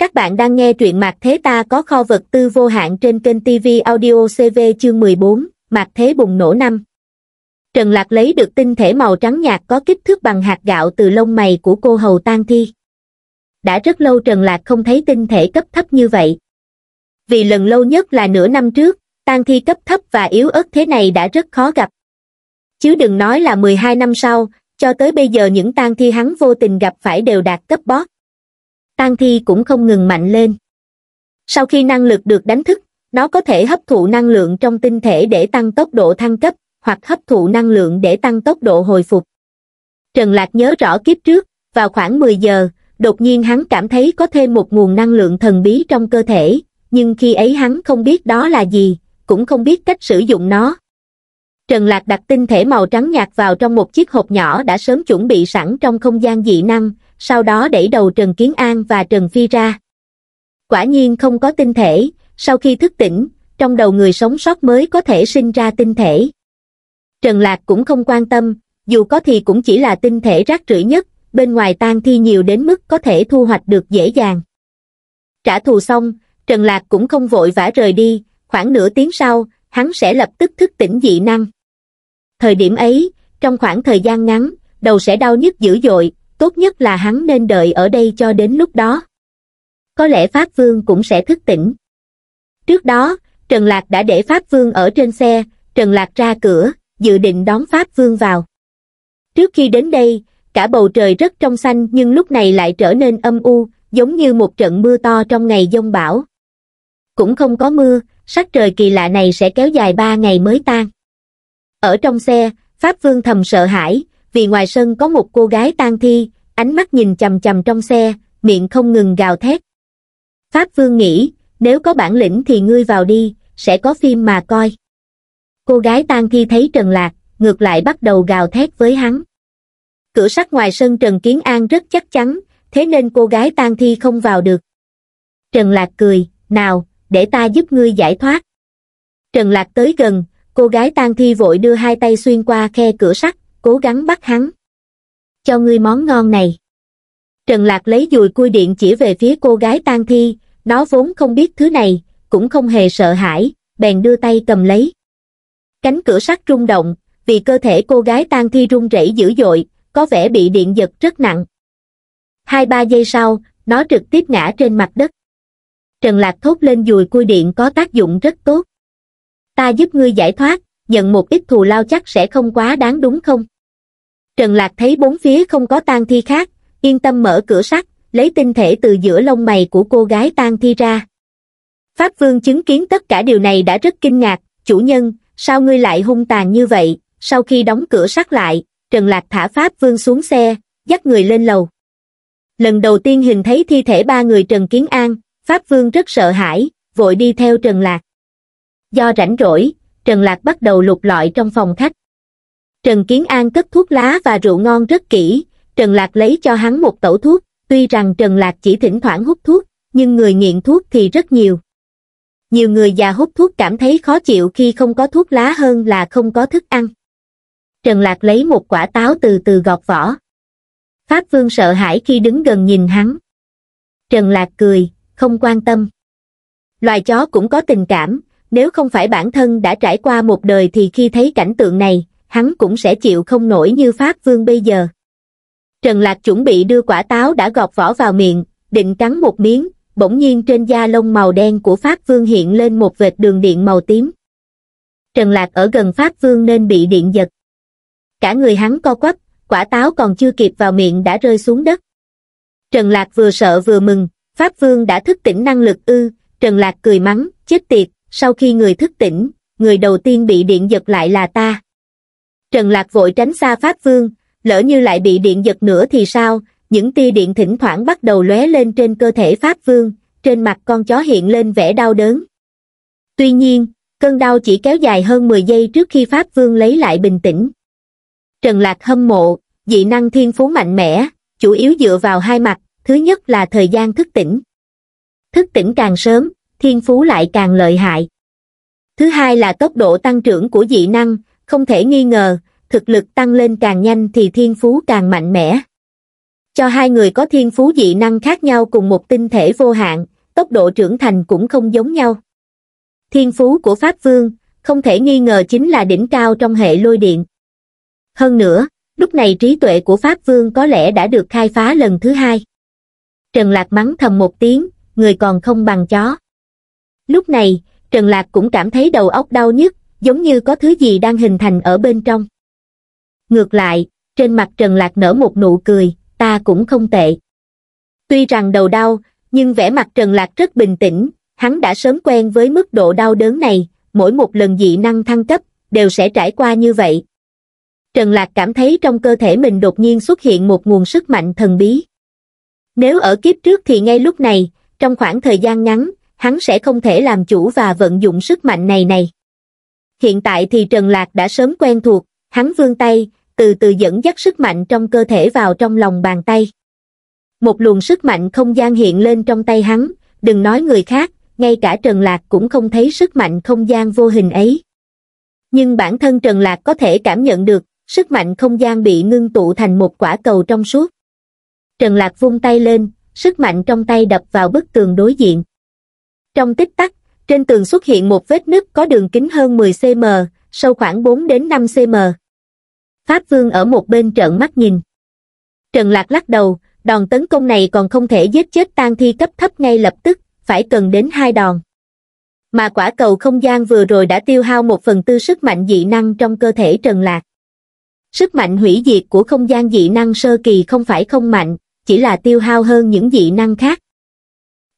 Các bạn đang nghe truyện Mạc Thế Ta có kho vật tư vô hạn trên kênh TV Audio CV chương 14, Mạc Thế bùng nổ năm. Trần Lạc lấy được tinh thể màu trắng nhạt có kích thước bằng hạt gạo từ lông mày của cô hầu tan thi. Đã rất lâu Trần Lạc không thấy tinh thể cấp thấp như vậy. Vì lần lâu nhất là nửa năm trước, tan thi cấp thấp và yếu ớt thế này đã rất khó gặp. Chứ đừng nói là 12 năm sau, cho tới bây giờ những tan thi hắn vô tình gặp phải đều đạt cấp boss tang thi cũng không ngừng mạnh lên sau khi năng lực được đánh thức nó có thể hấp thụ năng lượng trong tinh thể để tăng tốc độ thăng cấp hoặc hấp thụ năng lượng để tăng tốc độ hồi phục trần lạc nhớ rõ kiếp trước vào khoảng mười giờ đột nhiên hắn cảm thấy có thêm một nguồn năng lượng thần bí trong cơ thể nhưng khi ấy hắn không biết đó là gì cũng không biết cách sử dụng nó Trần Lạc đặt tinh thể màu trắng nhạt vào trong một chiếc hộp nhỏ đã sớm chuẩn bị sẵn trong không gian dị năng, sau đó đẩy đầu Trần Kiến An và Trần Phi ra. Quả nhiên không có tinh thể, sau khi thức tỉnh, trong đầu người sống sót mới có thể sinh ra tinh thể. Trần Lạc cũng không quan tâm, dù có thì cũng chỉ là tinh thể rác rưởi nhất, bên ngoài tan thi nhiều đến mức có thể thu hoạch được dễ dàng. Trả thù xong, Trần Lạc cũng không vội vã rời đi, khoảng nửa tiếng sau, hắn sẽ lập tức thức tỉnh dị năng. Thời điểm ấy, trong khoảng thời gian ngắn, đầu sẽ đau nhức dữ dội, tốt nhất là hắn nên đợi ở đây cho đến lúc đó có lẽ pháp vương cũng sẽ thức tỉnh trước đó trần lạc đã để pháp vương ở trên xe trần lạc ra cửa dự định đón pháp vương vào trước khi đến đây cả bầu trời rất trong xanh nhưng lúc này lại trở nên âm u giống như một trận mưa to trong ngày giông bão cũng không có mưa sắc trời kỳ lạ này sẽ kéo dài ba ngày mới tan ở trong xe pháp vương thầm sợ hãi vì ngoài sân có một cô gái tang thi ánh mắt nhìn chầm chầm trong xe miệng không ngừng gào thét pháp vương nghĩ nếu có bản lĩnh thì ngươi vào đi sẽ có phim mà coi cô gái tang thi thấy trần lạc ngược lại bắt đầu gào thét với hắn cửa sắt ngoài sân trần kiến an rất chắc chắn thế nên cô gái tang thi không vào được trần lạc cười nào để ta giúp ngươi giải thoát trần lạc tới gần cô gái tang thi vội đưa hai tay xuyên qua khe cửa sắt cố gắng bắt hắn. Cho ngươi món ngon này. Trần Lạc lấy dùi cui điện chỉ về phía cô gái tan thi, nó vốn không biết thứ này, cũng không hề sợ hãi, bèn đưa tay cầm lấy. Cánh cửa sắt rung động, vì cơ thể cô gái tan thi rung rẩy dữ dội, có vẻ bị điện giật rất nặng. Hai ba giây sau, nó trực tiếp ngã trên mặt đất. Trần Lạc thốt lên dùi cui điện có tác dụng rất tốt. Ta giúp ngươi giải thoát, nhận một ít thù lao chắc sẽ không quá đáng đúng không? Trần Lạc thấy bốn phía không có tang thi khác, yên tâm mở cửa sắt, lấy tinh thể từ giữa lông mày của cô gái tang thi ra. Pháp Vương chứng kiến tất cả điều này đã rất kinh ngạc, chủ nhân, sao ngươi lại hung tàn như vậy? Sau khi đóng cửa sắt lại, Trần Lạc thả Pháp Vương xuống xe, dắt người lên lầu. Lần đầu tiên hình thấy thi thể ba người Trần Kiến An, Pháp Vương rất sợ hãi, vội đi theo Trần Lạc. Do rảnh rỗi, Trần Lạc bắt đầu lục lọi trong phòng khách. Trần Kiến An cất thuốc lá và rượu ngon rất kỹ, Trần Lạc lấy cho hắn một tẩu thuốc, tuy rằng Trần Lạc chỉ thỉnh thoảng hút thuốc, nhưng người nghiện thuốc thì rất nhiều. Nhiều người già hút thuốc cảm thấy khó chịu khi không có thuốc lá hơn là không có thức ăn. Trần Lạc lấy một quả táo từ từ gọt vỏ. Pháp Vương sợ hãi khi đứng gần nhìn hắn. Trần Lạc cười, không quan tâm. Loài chó cũng có tình cảm, nếu không phải bản thân đã trải qua một đời thì khi thấy cảnh tượng này, hắn cũng sẽ chịu không nổi như Pháp Vương bây giờ. Trần Lạc chuẩn bị đưa quả táo đã gọt vỏ vào miệng, định cắn một miếng, bỗng nhiên trên da lông màu đen của Pháp Vương hiện lên một vệt đường điện màu tím. Trần Lạc ở gần Pháp Vương nên bị điện giật. Cả người hắn co quắp, quả táo còn chưa kịp vào miệng đã rơi xuống đất. Trần Lạc vừa sợ vừa mừng, Pháp Vương đã thức tỉnh năng lực ư, Trần Lạc cười mắng, chết tiệt, sau khi người thức tỉnh, người đầu tiên bị điện giật lại là ta. Trần Lạc vội tránh xa Pháp Vương, lỡ như lại bị điện giật nữa thì sao, những tia điện thỉnh thoảng bắt đầu lóe lên trên cơ thể Pháp Vương, trên mặt con chó hiện lên vẻ đau đớn. Tuy nhiên, cơn đau chỉ kéo dài hơn 10 giây trước khi Pháp Vương lấy lại bình tĩnh. Trần Lạc hâm mộ, dị năng thiên phú mạnh mẽ, chủ yếu dựa vào hai mặt, thứ nhất là thời gian thức tỉnh. Thức tỉnh càng sớm, thiên phú lại càng lợi hại. Thứ hai là tốc độ tăng trưởng của dị năng, không thể nghi ngờ, thực lực tăng lên càng nhanh thì thiên phú càng mạnh mẽ. Cho hai người có thiên phú dị năng khác nhau cùng một tinh thể vô hạn, tốc độ trưởng thành cũng không giống nhau. Thiên phú của Pháp Vương, không thể nghi ngờ chính là đỉnh cao trong hệ lôi điện. Hơn nữa, lúc này trí tuệ của Pháp Vương có lẽ đã được khai phá lần thứ hai. Trần Lạc mắng thầm một tiếng, người còn không bằng chó. Lúc này, Trần Lạc cũng cảm thấy đầu óc đau nhức, giống như có thứ gì đang hình thành ở bên trong. Ngược lại, trên mặt Trần Lạc nở một nụ cười, ta cũng không tệ. Tuy rằng đầu đau, nhưng vẻ mặt Trần Lạc rất bình tĩnh, hắn đã sớm quen với mức độ đau đớn này, mỗi một lần dị năng thăng cấp, đều sẽ trải qua như vậy. Trần Lạc cảm thấy trong cơ thể mình đột nhiên xuất hiện một nguồn sức mạnh thần bí. Nếu ở kiếp trước thì ngay lúc này, trong khoảng thời gian ngắn, hắn sẽ không thể làm chủ và vận dụng sức mạnh này này. Hiện tại thì Trần Lạc đã sớm quen thuộc, hắn vươn tay, từ từ dẫn dắt sức mạnh trong cơ thể vào trong lòng bàn tay. Một luồng sức mạnh không gian hiện lên trong tay hắn, đừng nói người khác, ngay cả Trần Lạc cũng không thấy sức mạnh không gian vô hình ấy. Nhưng bản thân Trần Lạc có thể cảm nhận được, sức mạnh không gian bị ngưng tụ thành một quả cầu trong suốt. Trần Lạc vung tay lên, sức mạnh trong tay đập vào bức tường đối diện. Trong tích tắc, trên tường xuất hiện một vết nứt có đường kính hơn 10cm, sâu khoảng 4 đến 5cm. Pháp Vương ở một bên trợn mắt nhìn. Trần Lạc lắc đầu, đòn tấn công này còn không thể giết chết tan thi cấp thấp ngay lập tức, phải cần đến hai đòn. Mà quả cầu không gian vừa rồi đã tiêu hao một phần tư sức mạnh dị năng trong cơ thể Trần Lạc. Sức mạnh hủy diệt của không gian dị năng sơ kỳ không phải không mạnh, chỉ là tiêu hao hơn những dị năng khác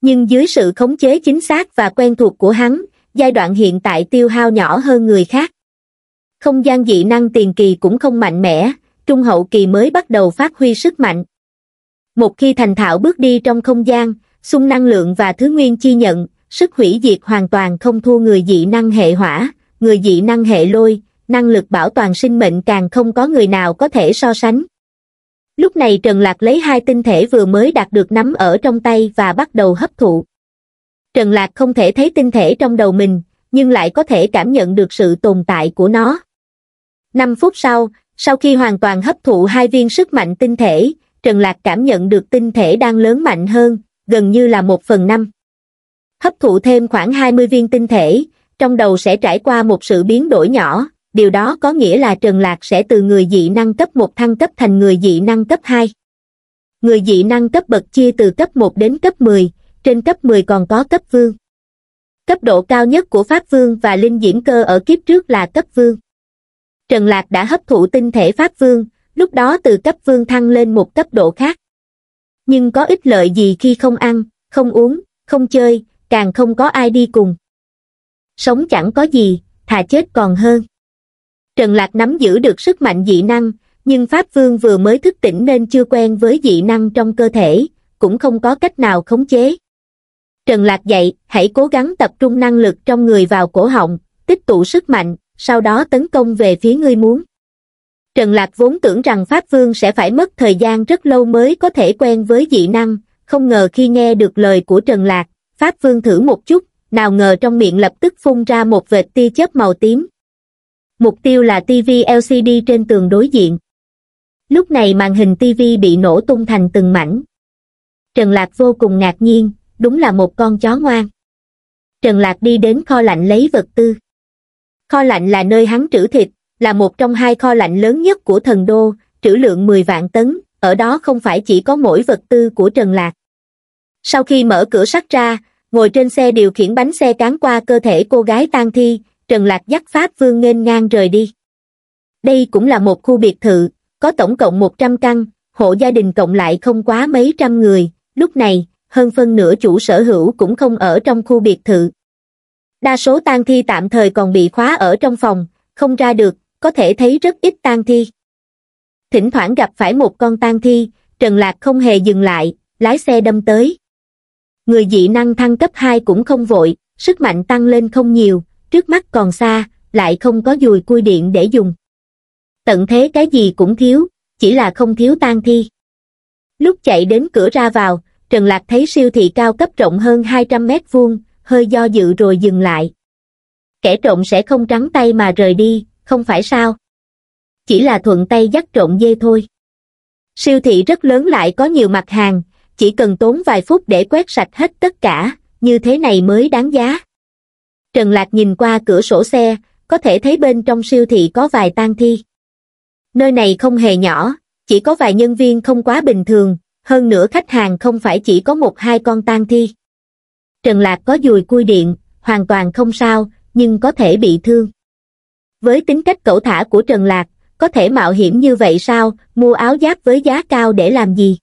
nhưng dưới sự khống chế chính xác và quen thuộc của hắn giai đoạn hiện tại tiêu hao nhỏ hơn người khác không gian dị năng tiền kỳ cũng không mạnh mẽ trung hậu kỳ mới bắt đầu phát huy sức mạnh một khi thành thạo bước đi trong không gian xung năng lượng và thứ nguyên chi nhận sức hủy diệt hoàn toàn không thua người dị năng hệ hỏa người dị năng hệ lôi năng lực bảo toàn sinh mệnh càng không có người nào có thể so sánh lúc này trần lạc lấy hai tinh thể vừa mới đạt được nắm ở trong tay và bắt đầu hấp thụ trần lạc không thể thấy tinh thể trong đầu mình nhưng lại có thể cảm nhận được sự tồn tại của nó năm phút sau sau khi hoàn toàn hấp thụ hai viên sức mạnh tinh thể trần lạc cảm nhận được tinh thể đang lớn mạnh hơn gần như là một phần năm hấp thụ thêm khoảng 20 viên tinh thể, trong đầu sẽ trải qua một sự biến đổi nhỏ, điều đó có nghĩa là Trần Lạc sẽ từ người dị năng cấp 1 thăng cấp thành người dị năng cấp 2. Người dị năng cấp bậc chia từ cấp 1 đến cấp 10, trên cấp 10 còn có cấp vương. Cấp độ cao nhất của Pháp Vương và Linh Diễm Cơ ở kiếp trước là cấp vương. Trần Lạc đã hấp thụ tinh thể Pháp Vương, lúc đó từ cấp vương thăng lên một cấp độ khác. Nhưng có ích lợi gì khi không ăn, không uống, không chơi, càng không có ai đi cùng. Sống chẳng có gì, thà chết còn hơn. Trần Lạc nắm giữ được sức mạnh dị năng, nhưng Pháp Vương vừa mới thức tỉnh nên chưa quen với dị năng trong cơ thể, cũng không có cách nào khống chế. Trần Lạc dạy, hãy cố gắng tập trung năng lực trong người vào cổ họng, tích tụ sức mạnh, sau đó tấn công về phía ngươi muốn. Trần Lạc vốn tưởng rằng Pháp Vương sẽ phải mất thời gian rất lâu mới có thể quen với dị năng, không ngờ khi nghe được lời của Trần Lạc, Pháp Vương thử một chút, nào ngờ trong miệng lập tức phun ra một vệt tia chớp màu tím, mục tiêu là TV LCD trên tường đối diện. Lúc này màn hình TV bị nổ tung thành từng mảnh. Trần Lạc vô cùng ngạc nhiên, đúng là một con chó ngoan. Trần Lạc đi đến kho lạnh lấy vật tư. Kho lạnh là nơi hắn trữ thịt, là một trong hai kho lạnh lớn nhất của thần đô, trữ lượng 10 vạn tấn, ở đó không phải chỉ có mỗi vật tư của Trần Lạc. Sau khi mở cửa sắt ra, ngồi trên xe điều khiển bánh xe cán qua cơ thể cô gái tang thi, Trần Lạc dắt Pháp Vương nghênh ngang rời đi. Đây cũng là một khu biệt thự, có tổng cộng 100 căn, hộ gia đình cộng lại không quá mấy trăm người, lúc này, hơn phân nửa chủ sở hữu cũng không ở trong khu biệt thự. Đa số tang thi tạm thời còn bị khóa ở trong phòng, không ra được, có thể thấy rất ít tang thi. Thỉnh thoảng gặp phải một con tang thi, Trần Lạc không hề dừng lại, lái xe đâm tới. Người dị năng thăng cấp 2 cũng không vội, sức mạnh tăng lên không nhiều, trước mắt còn xa, lại không có dùi cui điện để dùng. Tận thế cái gì cũng thiếu, chỉ là không thiếu tan thi. Lúc chạy đến cửa ra vào, Trần Lạc thấy siêu thị cao cấp rộng hơn 200 mét vuông, hơi do dự rồi dừng lại. Kẻ trộm sẽ không trắng tay mà rời đi, không phải sao? Chỉ là thuận tay dắt trộm dê thôi. Siêu thị rất lớn lại có nhiều mặt hàng, chỉ cần tốn vài phút để quét sạch hết tất cả, như thế này mới đáng giá. Trần Lạc nhìn qua cửa sổ xe, có thể thấy bên trong siêu thị có vài tang thi. Nơi này không hề nhỏ, chỉ có vài nhân viên không quá bình thường, hơn nữa khách hàng không phải chỉ có một hai con tang thi. Trần Lạc có dùi cui điện, hoàn toàn không sao, nhưng có thể bị thương. Với tính cách cẩu thả của Trần Lạc, có thể mạo hiểm như vậy sao, mua áo giáp với giá cao để làm gì?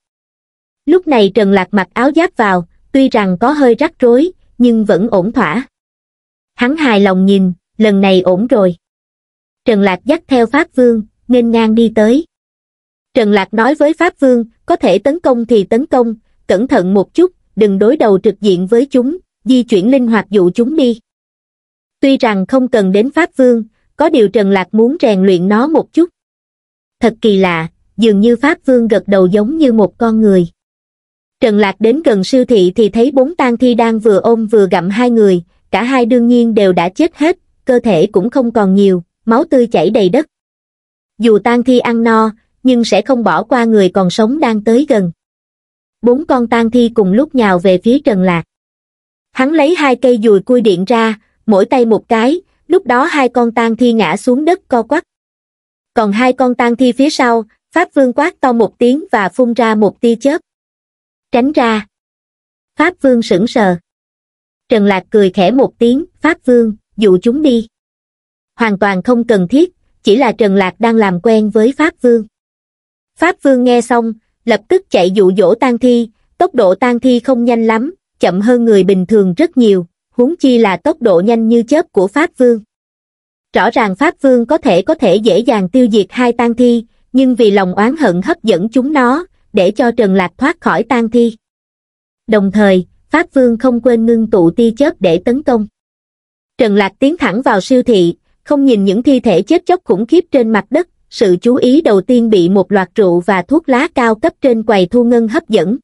Lúc này Trần Lạc mặc áo giáp vào, tuy rằng có hơi rắc rối, nhưng vẫn ổn thỏa. Hắn hài lòng nhìn, lần này ổn rồi. Trần Lạc dắt theo Pháp Vương, nên ngang đi tới. Trần Lạc nói với Pháp Vương, có thể tấn công thì tấn công, cẩn thận một chút, đừng đối đầu trực diện với chúng, di chuyển linh hoạt dụ chúng đi. Tuy rằng không cần đến Pháp Vương, có điều Trần Lạc muốn rèn luyện nó một chút. Thật kỳ lạ, dường như Pháp Vương gật đầu giống như một con người. Trần Lạc đến gần siêu thị thì thấy bốn tang thi đang vừa ôm vừa gặm hai người, cả hai đương nhiên đều đã chết hết, cơ thể cũng không còn nhiều, máu tươi chảy đầy đất. Dù tang thi ăn no, nhưng sẽ không bỏ qua người còn sống đang tới gần. Bốn con tang thi cùng lúc nhào về phía Trần Lạc. Hắn lấy hai cây dùi cui điện ra, mỗi tay một cái, lúc đó hai con tang thi ngã xuống đất co quắp. Còn hai con tang thi phía sau, Pháp Vương quát to một tiếng và phun ra một tia chớp. Tránh ra. Pháp Vương sững sờ. Trần Lạc cười khẽ một tiếng, Pháp Vương, dụ chúng đi. Hoàn toàn không cần thiết, chỉ là Trần Lạc đang làm quen với Pháp Vương. Pháp Vương nghe xong, lập tức chạy dụ dỗ tang thi, tốc độ tang thi không nhanh lắm, chậm hơn người bình thường rất nhiều, huống chi là tốc độ nhanh như chớp của Pháp Vương. Rõ ràng Pháp Vương có thể có thể dễ dàng tiêu diệt hai tang thi, nhưng vì lòng oán hận hấp dẫn chúng nó, để cho Trần Lạc thoát khỏi tang thi. Đồng thời, Pháp Vương không quên ngưng tụ tia chớp để tấn công. Trần Lạc tiến thẳng vào siêu thị, không nhìn những thi thể chết chóc khủng khiếp trên mặt đất, sự chú ý đầu tiên bị một loạt rượu và thuốc lá cao cấp trên quầy thu ngân hấp dẫn.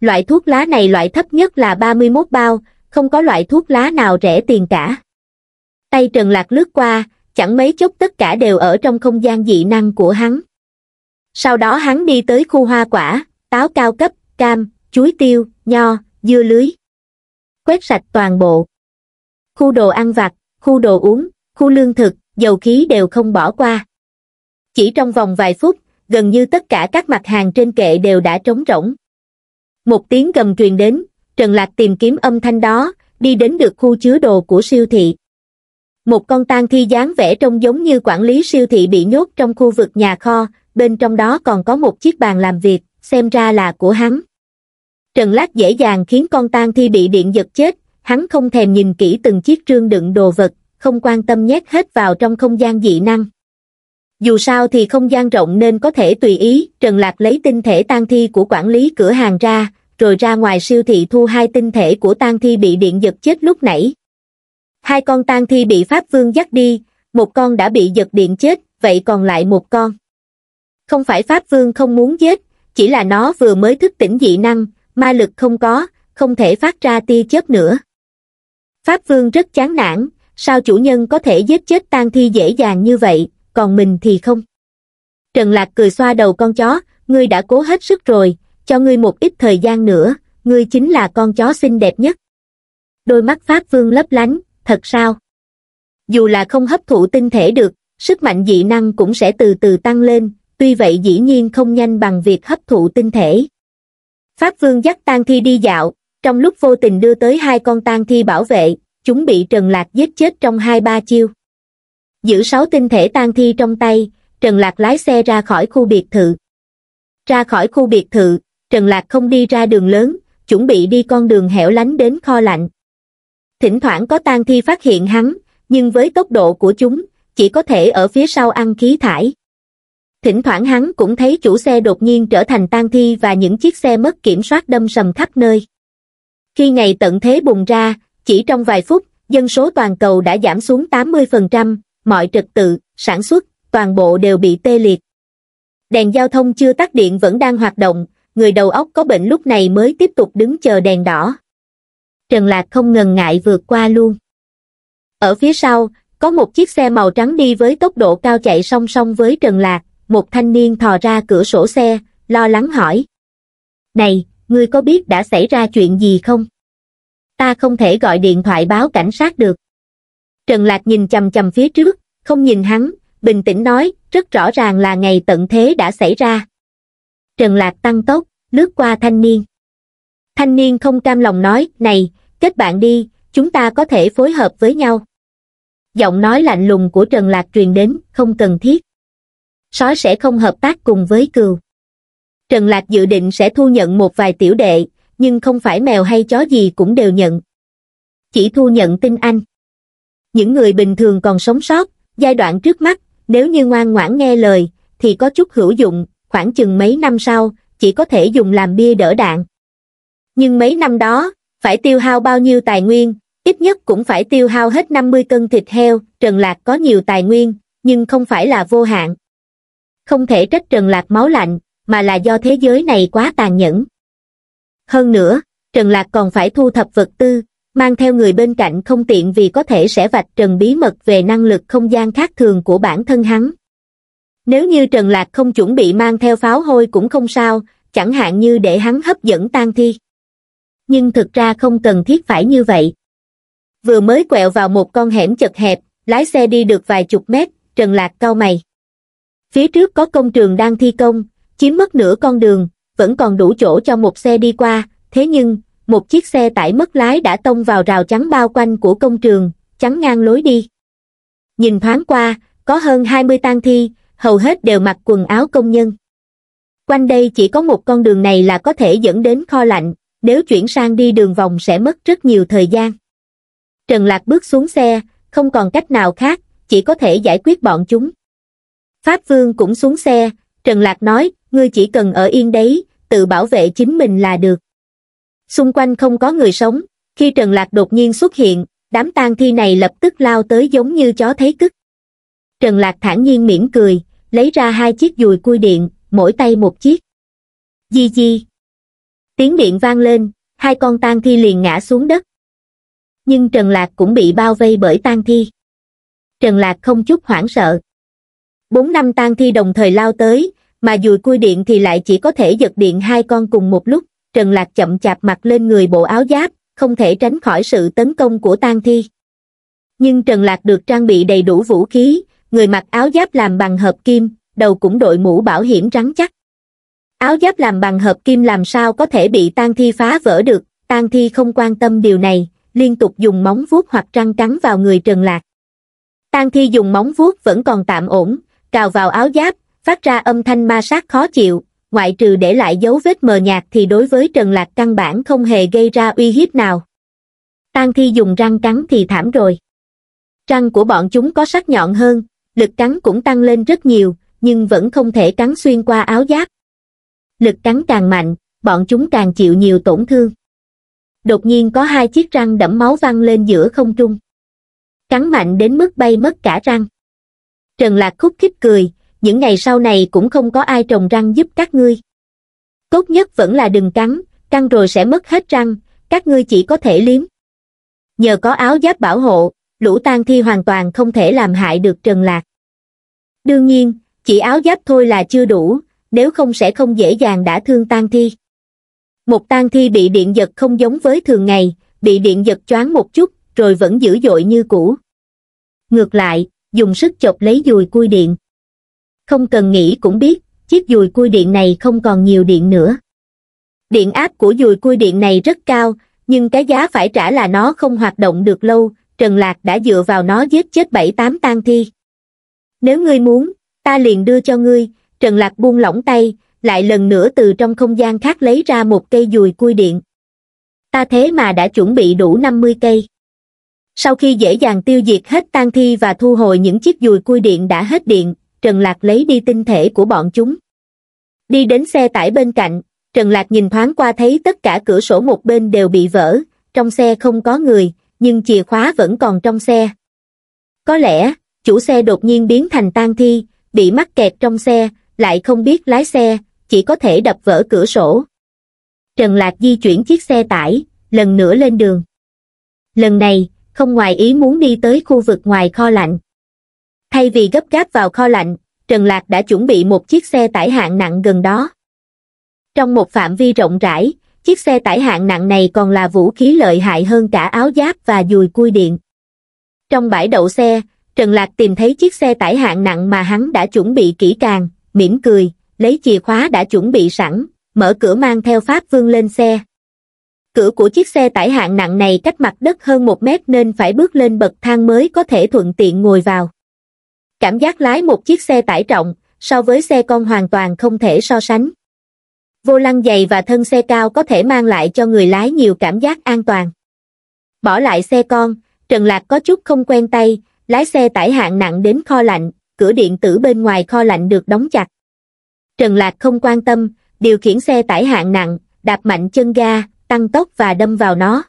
Loại thuốc lá này loại thấp nhất là 31 bao, không có loại thuốc lá nào rẻ tiền cả. Tay Trần Lạc lướt qua, chẳng mấy chốc tất cả đều ở trong không gian dị năng của hắn. Sau đó hắn đi tới khu hoa quả, táo cao cấp, cam, chuối tiêu, nho, dưa lưới. Quét sạch toàn bộ. Khu đồ ăn vặt, khu đồ uống, khu lương thực, dầu khí đều không bỏ qua. Chỉ trong vòng vài phút, gần như tất cả các mặt hàng trên kệ đều đã trống rỗng. Một tiếng gầm truyền đến, Trần Lạc tìm kiếm âm thanh đó, đi đến được khu chứa đồ của siêu thị. Một con tang thi dáng vẽ trông giống như quản lý siêu thị bị nhốt trong khu vực nhà kho, bên trong đó còn có một chiếc bàn làm việc, xem ra là của hắn trần lát dễ dàng khiến con tang thi bị điện giật chết hắn không thèm nhìn kỹ từng chiếc trương đựng đồ vật không quan tâm nhét hết vào trong không gian dị năng dù sao thì không gian rộng nên có thể tùy ý trần lạc lấy tinh thể tang thi của quản lý cửa hàng ra rồi ra ngoài siêu thị thu hai tinh thể của tang thi bị điện giật chết lúc nãy hai con tang thi bị pháp vương dắt đi một con đã bị giật điện chết vậy còn lại một con không phải pháp vương không muốn giết chỉ là nó vừa mới thức tỉnh dị năng ma lực không có, không thể phát ra tia chớp nữa. Pháp Vương rất chán nản, sao chủ nhân có thể giết chết tang thi dễ dàng như vậy, còn mình thì không. Trần Lạc cười xoa đầu con chó, ngươi đã cố hết sức rồi, cho ngươi một ít thời gian nữa, ngươi chính là con chó xinh đẹp nhất. Đôi mắt Pháp Vương lấp lánh, thật sao? Dù là không hấp thụ tinh thể được, sức mạnh dị năng cũng sẽ từ từ tăng lên, tuy vậy dĩ nhiên không nhanh bằng việc hấp thụ tinh thể. Pháp Vương dắt tang thi đi dạo, trong lúc vô tình đưa tới hai con tang thi bảo vệ, chúng bị Trần Lạc giết chết trong hai ba chiêu. Giữ sáu tinh thể tang thi trong tay, Trần Lạc lái xe ra khỏi khu biệt thự. Ra khỏi khu biệt thự, Trần Lạc không đi ra đường lớn, chuẩn bị đi con đường hẻo lánh đến kho lạnh. Thỉnh thoảng có tang thi phát hiện hắn, nhưng với tốc độ của chúng, chỉ có thể ở phía sau ăn khí thải. Thỉnh thoảng hắn cũng thấy chủ xe đột nhiên trở thành tang thi và những chiếc xe mất kiểm soát đâm sầm khắp nơi. Khi ngày tận thế bùng ra, chỉ trong vài phút, dân số toàn cầu đã giảm xuống 80%, mọi trật tự, sản xuất, toàn bộ đều bị tê liệt. Đèn giao thông chưa tắt điện vẫn đang hoạt động, người đầu óc có bệnh lúc này mới tiếp tục đứng chờ đèn đỏ. Trần Lạc không ngần ngại vượt qua luôn. Ở phía sau, có một chiếc xe màu trắng đi với tốc độ cao chạy song song với Trần Lạc một thanh niên thò ra cửa sổ xe, lo lắng hỏi. Này, ngươi có biết đã xảy ra chuyện gì không? Ta không thể gọi điện thoại báo cảnh sát được. Trần Lạc nhìn chầm chầm phía trước, không nhìn hắn, bình tĩnh nói, rất rõ ràng là ngày tận thế đã xảy ra. Trần Lạc tăng tốc, lướt qua thanh niên. Thanh niên không cam lòng nói, này, kết bạn đi, chúng ta có thể phối hợp với nhau. Giọng nói lạnh lùng của Trần Lạc truyền đến, không cần thiết sói sẽ không hợp tác cùng với cừu. Trần Lạc dự định sẽ thu nhận một vài tiểu đệ, nhưng không phải mèo hay chó gì cũng đều nhận. Chỉ thu nhận tinh anh. Những người bình thường còn sống sót, giai đoạn trước mắt, nếu như ngoan ngoãn nghe lời, thì có chút hữu dụng, khoảng chừng mấy năm sau, chỉ có thể dùng làm bia đỡ đạn. Nhưng mấy năm đó, phải tiêu hao bao nhiêu tài nguyên, ít nhất cũng phải tiêu hao hết 50 cân thịt heo, Trần Lạc có nhiều tài nguyên, nhưng không phải là vô hạn không thể trách Trần Lạc máu lạnh, mà là do thế giới này quá tàn nhẫn. Hơn nữa, Trần Lạc còn phải thu thập vật tư, mang theo người bên cạnh không tiện vì có thể sẽ vạch trần bí mật về năng lực không gian khác thường của bản thân hắn. Nếu như Trần Lạc không chuẩn bị mang theo pháo hôi cũng không sao, chẳng hạn như để hắn hấp dẫn tan thi. Nhưng thực ra không cần thiết phải như vậy. Vừa mới quẹo vào một con hẻm chật hẹp, lái xe đi được vài chục mét, Trần Lạc cau mày. Phía trước có công trường đang thi công, chiếm mất nửa con đường, vẫn còn đủ chỗ cho một xe đi qua, thế nhưng, một chiếc xe tải mất lái đã tông vào rào chắn bao quanh của công trường, chắn ngang lối đi. Nhìn thoáng qua, có hơn 20 tang thi, hầu hết đều mặc quần áo công nhân. Quanh đây chỉ có một con đường này là có thể dẫn đến kho lạnh, nếu chuyển sang đi đường vòng sẽ mất rất nhiều thời gian. Trần Lạc bước xuống xe, không còn cách nào khác, chỉ có thể giải quyết bọn chúng. Pháp Vương cũng xuống xe, Trần Lạc nói, ngươi chỉ cần ở yên đấy, tự bảo vệ chính mình là được. Xung quanh không có người sống, khi Trần Lạc đột nhiên xuất hiện, đám tang thi này lập tức lao tới giống như chó thấy cứt. Trần Lạc thản nhiên mỉm cười, lấy ra hai chiếc dùi cui điện, mỗi tay một chiếc. Di di. Tiếng điện vang lên, hai con tang thi liền ngã xuống đất. Nhưng Trần Lạc cũng bị bao vây bởi tang thi. Trần Lạc không chút hoảng sợ, bốn năm tang thi đồng thời lao tới mà dùi cui điện thì lại chỉ có thể giật điện hai con cùng một lúc trần lạc chậm chạp mặc lên người bộ áo giáp không thể tránh khỏi sự tấn công của tang thi nhưng trần lạc được trang bị đầy đủ vũ khí người mặc áo giáp làm bằng hợp kim đầu cũng đội mũ bảo hiểm rắn chắc áo giáp làm bằng hợp kim làm sao có thể bị tang thi phá vỡ được tang thi không quan tâm điều này liên tục dùng móng vuốt hoặc răng cắn vào người trần lạc tang thi dùng móng vuốt vẫn còn tạm ổn cào vào áo giáp, phát ra âm thanh ma sát khó chịu, ngoại trừ để lại dấu vết mờ nhạt thì đối với Trần Lạc căn bản không hề gây ra uy hiếp nào. Tang thi dùng răng cắn thì thảm rồi. Răng của bọn chúng có sắc nhọn hơn, lực cắn cũng tăng lên rất nhiều, nhưng vẫn không thể cắn xuyên qua áo giáp. Lực cắn càng mạnh, bọn chúng càng chịu nhiều tổn thương. Đột nhiên có hai chiếc răng đẫm máu văng lên giữa không trung. Cắn mạnh đến mức bay mất cả răng. Trần Lạc khúc khích cười, những ngày sau này cũng không có ai trồng răng giúp các ngươi. Tốt nhất vẫn là đừng cắn, căng rồi sẽ mất hết răng, các ngươi chỉ có thể liếm. Nhờ có áo giáp bảo hộ, lũ tan thi hoàn toàn không thể làm hại được Trần Lạc. Đương nhiên, chỉ áo giáp thôi là chưa đủ, nếu không sẽ không dễ dàng đã thương tan thi. Một tan thi bị điện giật không giống với thường ngày, bị điện giật choáng một chút, rồi vẫn dữ dội như cũ. Ngược lại, dùng sức chọc lấy dùi cui điện không cần nghĩ cũng biết chiếc dùi cui điện này không còn nhiều điện nữa điện áp của dùi cui điện này rất cao nhưng cái giá phải trả là nó không hoạt động được lâu trần lạc đã dựa vào nó giết chết bảy tám tang thi nếu ngươi muốn ta liền đưa cho ngươi trần lạc buông lỏng tay lại lần nữa từ trong không gian khác lấy ra một cây dùi cui điện ta thế mà đã chuẩn bị đủ năm mươi cây sau khi dễ dàng tiêu diệt hết tan thi và thu hồi những chiếc dùi cui điện đã hết điện trần lạc lấy đi tinh thể của bọn chúng đi đến xe tải bên cạnh trần lạc nhìn thoáng qua thấy tất cả cửa sổ một bên đều bị vỡ trong xe không có người nhưng chìa khóa vẫn còn trong xe có lẽ chủ xe đột nhiên biến thành tan thi bị mắc kẹt trong xe lại không biết lái xe chỉ có thể đập vỡ cửa sổ trần lạc di chuyển chiếc xe tải lần nữa lên đường lần này không ngoài ý muốn đi tới khu vực ngoài kho lạnh. Thay vì gấp gáp vào kho lạnh, Trần Lạc đã chuẩn bị một chiếc xe tải hạng nặng gần đó. Trong một phạm vi rộng rãi, chiếc xe tải hạng nặng này còn là vũ khí lợi hại hơn cả áo giáp và dùi cui điện. Trong bãi đậu xe, Trần Lạc tìm thấy chiếc xe tải hạng nặng mà hắn đã chuẩn bị kỹ càng, mỉm cười, lấy chìa khóa đã chuẩn bị sẵn, mở cửa mang theo Pháp Vương lên xe, Cửa của chiếc xe tải hạng nặng này cách mặt đất hơn một mét nên phải bước lên bậc thang mới có thể thuận tiện ngồi vào. Cảm giác lái một chiếc xe tải trọng so với xe con hoàn toàn không thể so sánh. Vô lăng dày và thân xe cao có thể mang lại cho người lái nhiều cảm giác an toàn. Bỏ lại xe con, Trần Lạc có chút không quen tay, lái xe tải hạng nặng đến kho lạnh, cửa điện tử bên ngoài kho lạnh được đóng chặt. Trần Lạc không quan tâm, điều khiển xe tải hạng nặng, đạp mạnh chân ga, tăng tốc và đâm vào nó.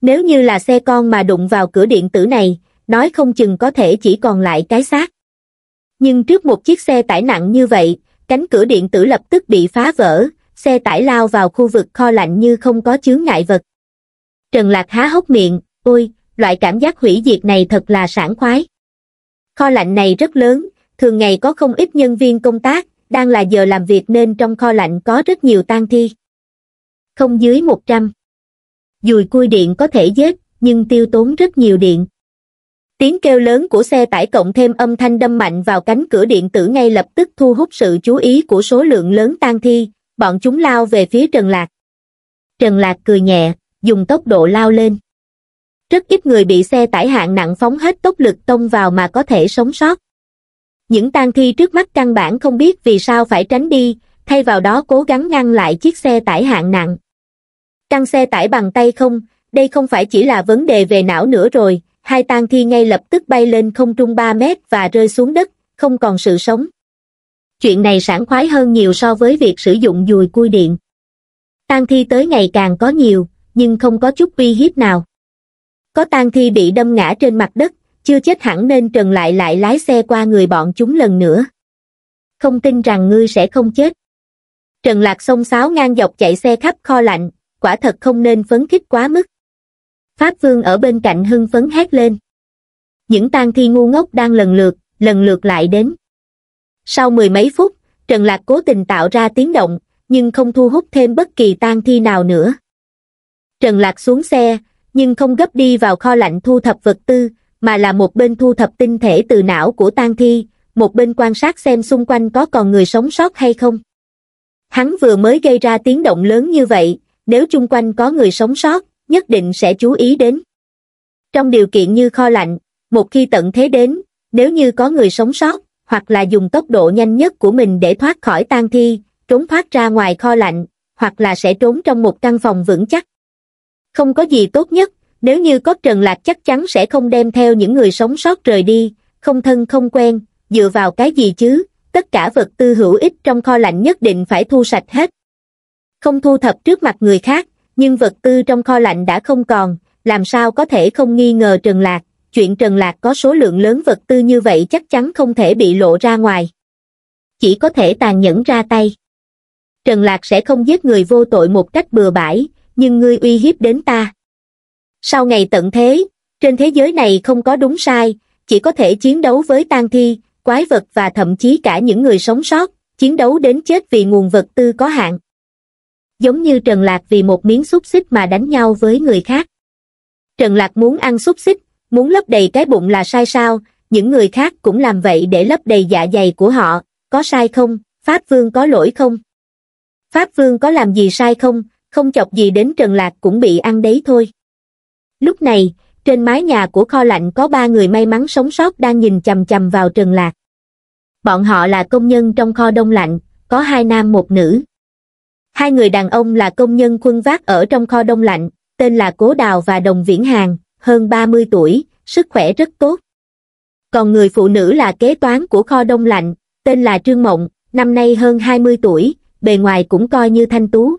Nếu như là xe con mà đụng vào cửa điện tử này, nói không chừng có thể chỉ còn lại cái xác. Nhưng trước một chiếc xe tải nặng như vậy, cánh cửa điện tử lập tức bị phá vỡ, xe tải lao vào khu vực kho lạnh như không có chướng ngại vật. Trần Lạc há hốc miệng, ôi, loại cảm giác hủy diệt này thật là sảng khoái. Kho lạnh này rất lớn, thường ngày có không ít nhân viên công tác, đang là giờ làm việc nên trong kho lạnh có rất nhiều tang thi không dưới 100. Dùi cui điện có thể giết, nhưng tiêu tốn rất nhiều điện. Tiếng kêu lớn của xe tải cộng thêm âm thanh đâm mạnh vào cánh cửa điện tử ngay lập tức thu hút sự chú ý của số lượng lớn tang thi, bọn chúng lao về phía Trần Lạc. Trần Lạc cười nhẹ, dùng tốc độ lao lên. Rất ít người bị xe tải hạng nặng phóng hết tốc lực tông vào mà có thể sống sót. Những tang thi trước mắt căn bản không biết vì sao phải tránh đi, thay vào đó cố gắng ngăn lại chiếc xe tải hạng nặng. Căng xe tải bằng tay không, đây không phải chỉ là vấn đề về não nữa rồi, hai tang thi ngay lập tức bay lên không trung 3 mét và rơi xuống đất, không còn sự sống. Chuyện này sảng khoái hơn nhiều so với việc sử dụng dùi cui điện. Tang thi tới ngày càng có nhiều, nhưng không có chút uy hiếp nào. Có tang thi bị đâm ngã trên mặt đất, chưa chết hẳn nên Trần lại lại lái xe qua người bọn chúng lần nữa. Không tin rằng ngươi sẽ không chết. Trần Lạc xông xáo ngang dọc chạy xe khắp kho lạnh, quả thật không nên phấn khích quá mức. Pháp Vương ở bên cạnh hưng phấn hét lên. Những tang thi ngu ngốc đang lần lượt, lần lượt lại đến. Sau mười mấy phút, Trần Lạc cố tình tạo ra tiếng động, nhưng không thu hút thêm bất kỳ tang thi nào nữa. Trần Lạc xuống xe, nhưng không gấp đi vào kho lạnh thu thập vật tư, mà là một bên thu thập tinh thể từ não của tang thi, một bên quan sát xem xung quanh có còn người sống sót hay không. Hắn vừa mới gây ra tiếng động lớn như vậy, nếu chung quanh có người sống sót, nhất định sẽ chú ý đến. Trong điều kiện như kho lạnh, một khi tận thế đến, nếu như có người sống sót, hoặc là dùng tốc độ nhanh nhất của mình để thoát khỏi tang thi, trốn thoát ra ngoài kho lạnh, hoặc là sẽ trốn trong một căn phòng vững chắc. Không có gì tốt nhất, nếu như có Trần Lạc chắc chắn sẽ không đem theo những người sống sót rời đi, không thân không quen, dựa vào cái gì chứ, tất cả vật tư hữu ích trong kho lạnh nhất định phải thu sạch hết không thu thập trước mặt người khác nhưng vật tư trong kho lạnh đã không còn làm sao có thể không nghi ngờ trần lạc chuyện trần lạc có số lượng lớn vật tư như vậy chắc chắn không thể bị lộ ra ngoài chỉ có thể tàn nhẫn ra tay trần lạc sẽ không giết người vô tội một cách bừa bãi nhưng ngươi uy hiếp đến ta sau ngày tận thế trên thế giới này không có đúng sai chỉ có thể chiến đấu với tang thi quái vật và thậm chí cả những người sống sót chiến đấu đến chết vì nguồn vật tư có hạn giống như Trần Lạc vì một miếng xúc xích mà đánh nhau với người khác. Trần Lạc muốn ăn xúc xích, muốn lấp đầy cái bụng là sai sao, những người khác cũng làm vậy để lấp đầy dạ dày của họ, có sai không, Pháp Vương có lỗi không? Pháp Vương có làm gì sai không, không chọc gì đến Trần Lạc cũng bị ăn đấy thôi. Lúc này, trên mái nhà của kho lạnh có ba người may mắn sống sót đang nhìn chầm chầm vào Trần Lạc. Bọn họ là công nhân trong kho đông lạnh, có hai nam một nữ hai người đàn ông là công nhân khuân vác ở trong kho đông lạnh tên là cố đào và đồng viễn hàng hơn 30 tuổi sức khỏe rất tốt còn người phụ nữ là kế toán của kho đông lạnh tên là trương mộng năm nay hơn 20 tuổi bề ngoài cũng coi như thanh tú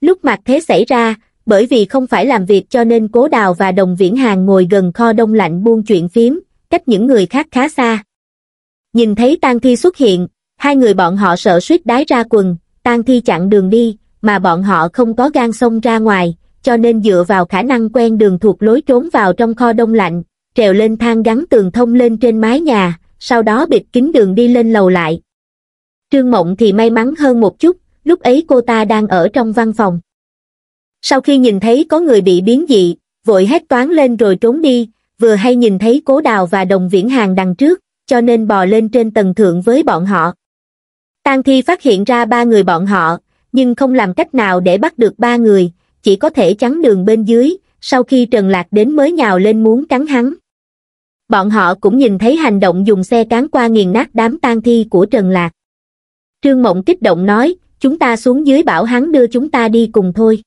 lúc mặt thế xảy ra bởi vì không phải làm việc cho nên cố đào và đồng viễn hàng ngồi gần kho đông lạnh buôn chuyện phím cách những người khác khá xa nhìn thấy tang thi xuất hiện hai người bọn họ sợ suýt đái ra quần tan thi chặn đường đi, mà bọn họ không có gan xông ra ngoài, cho nên dựa vào khả năng quen đường thuộc lối trốn vào trong kho đông lạnh, trèo lên thang gắn tường thông lên trên mái nhà, sau đó bịt kín đường đi lên lầu lại. Trương Mộng thì may mắn hơn một chút, lúc ấy cô ta đang ở trong văn phòng. Sau khi nhìn thấy có người bị biến dị, vội hét toán lên rồi trốn đi, vừa hay nhìn thấy cố đào và đồng viễn hàng đằng trước, cho nên bò lên trên tầng thượng với bọn họ tang thi phát hiện ra ba người bọn họ nhưng không làm cách nào để bắt được ba người chỉ có thể chắn đường bên dưới sau khi trần lạc đến mới nhào lên muốn cắn hắn bọn họ cũng nhìn thấy hành động dùng xe cán qua nghiền nát đám tang thi của trần lạc trương mộng kích động nói chúng ta xuống dưới bảo hắn đưa chúng ta đi cùng thôi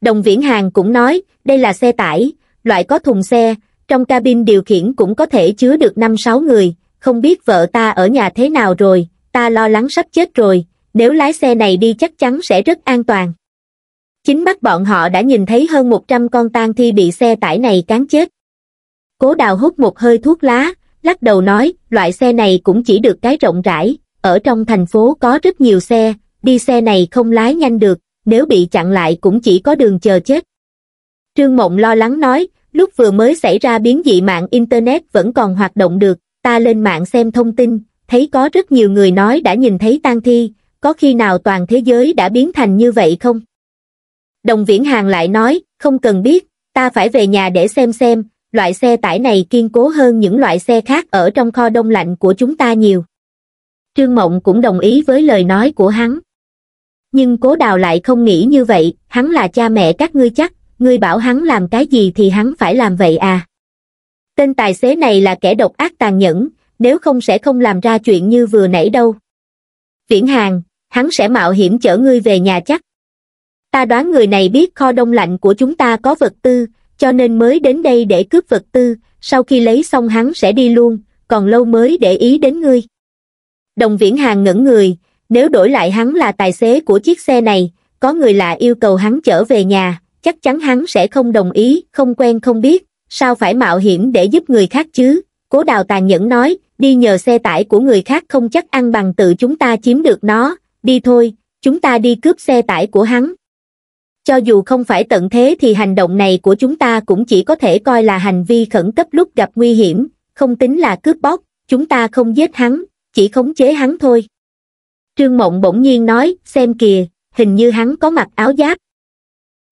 đồng viễn hàng cũng nói đây là xe tải loại có thùng xe trong cabin điều khiển cũng có thể chứa được năm sáu người không biết vợ ta ở nhà thế nào rồi ta lo lắng sắp chết rồi nếu lái xe này đi chắc chắn sẽ rất an toàn chính mắt bọn họ đã nhìn thấy hơn một trăm con tang thi bị xe tải này cán chết cố đào hút một hơi thuốc lá lắc đầu nói loại xe này cũng chỉ được cái rộng rãi ở trong thành phố có rất nhiều xe đi xe này không lái nhanh được nếu bị chặn lại cũng chỉ có đường chờ chết trương mộng lo lắng nói lúc vừa mới xảy ra biến dị mạng internet vẫn còn hoạt động được ta lên mạng xem thông tin thấy có rất nhiều người nói đã nhìn thấy tang thi, có khi nào toàn thế giới đã biến thành như vậy không? Đồng Viễn Hàng lại nói, không cần biết, ta phải về nhà để xem xem, loại xe tải này kiên cố hơn những loại xe khác ở trong kho đông lạnh của chúng ta nhiều. Trương Mộng cũng đồng ý với lời nói của hắn. Nhưng cố đào lại không nghĩ như vậy, hắn là cha mẹ các ngươi chắc, ngươi bảo hắn làm cái gì thì hắn phải làm vậy à. Tên tài xế này là kẻ độc ác tàn nhẫn, nếu không sẽ không làm ra chuyện như vừa nãy đâu. Viễn Hàng, hắn sẽ mạo hiểm chở ngươi về nhà chắc. Ta đoán người này biết kho đông lạnh của chúng ta có vật tư, cho nên mới đến đây để cướp vật tư, sau khi lấy xong hắn sẽ đi luôn, còn lâu mới để ý đến ngươi. Đồng Viễn Hàng ngẩn người, nếu đổi lại hắn là tài xế của chiếc xe này, có người lạ yêu cầu hắn chở về nhà, chắc chắn hắn sẽ không đồng ý, không quen không biết, sao phải mạo hiểm để giúp người khác chứ? Cố đào tàn nhẫn nói, đi nhờ xe tải của người khác không chắc ăn bằng tự chúng ta chiếm được nó, đi thôi, chúng ta đi cướp xe tải của hắn. Cho dù không phải tận thế thì hành động này của chúng ta cũng chỉ có thể coi là hành vi khẩn cấp lúc gặp nguy hiểm, không tính là cướp bóc, chúng ta không giết hắn, chỉ khống chế hắn thôi. Trương Mộng bỗng nhiên nói, xem kìa, hình như hắn có mặc áo giáp.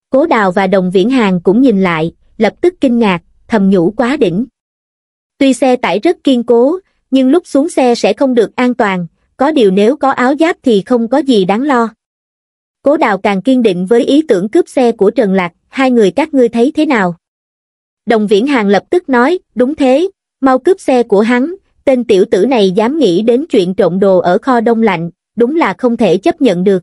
Cố Đào và Đồng Viễn Hàng cũng nhìn lại, lập tức kinh ngạc, thầm nhủ quá đỉnh. Tuy xe tải rất kiên cố, nhưng lúc xuống xe sẽ không được an toàn, có điều nếu có áo giáp thì không có gì đáng lo. Cố đào càng kiên định với ý tưởng cướp xe của Trần Lạc, hai người các ngươi thấy thế nào? Đồng viễn hàng lập tức nói, đúng thế, mau cướp xe của hắn, tên tiểu tử này dám nghĩ đến chuyện trộm đồ ở kho đông lạnh, đúng là không thể chấp nhận được.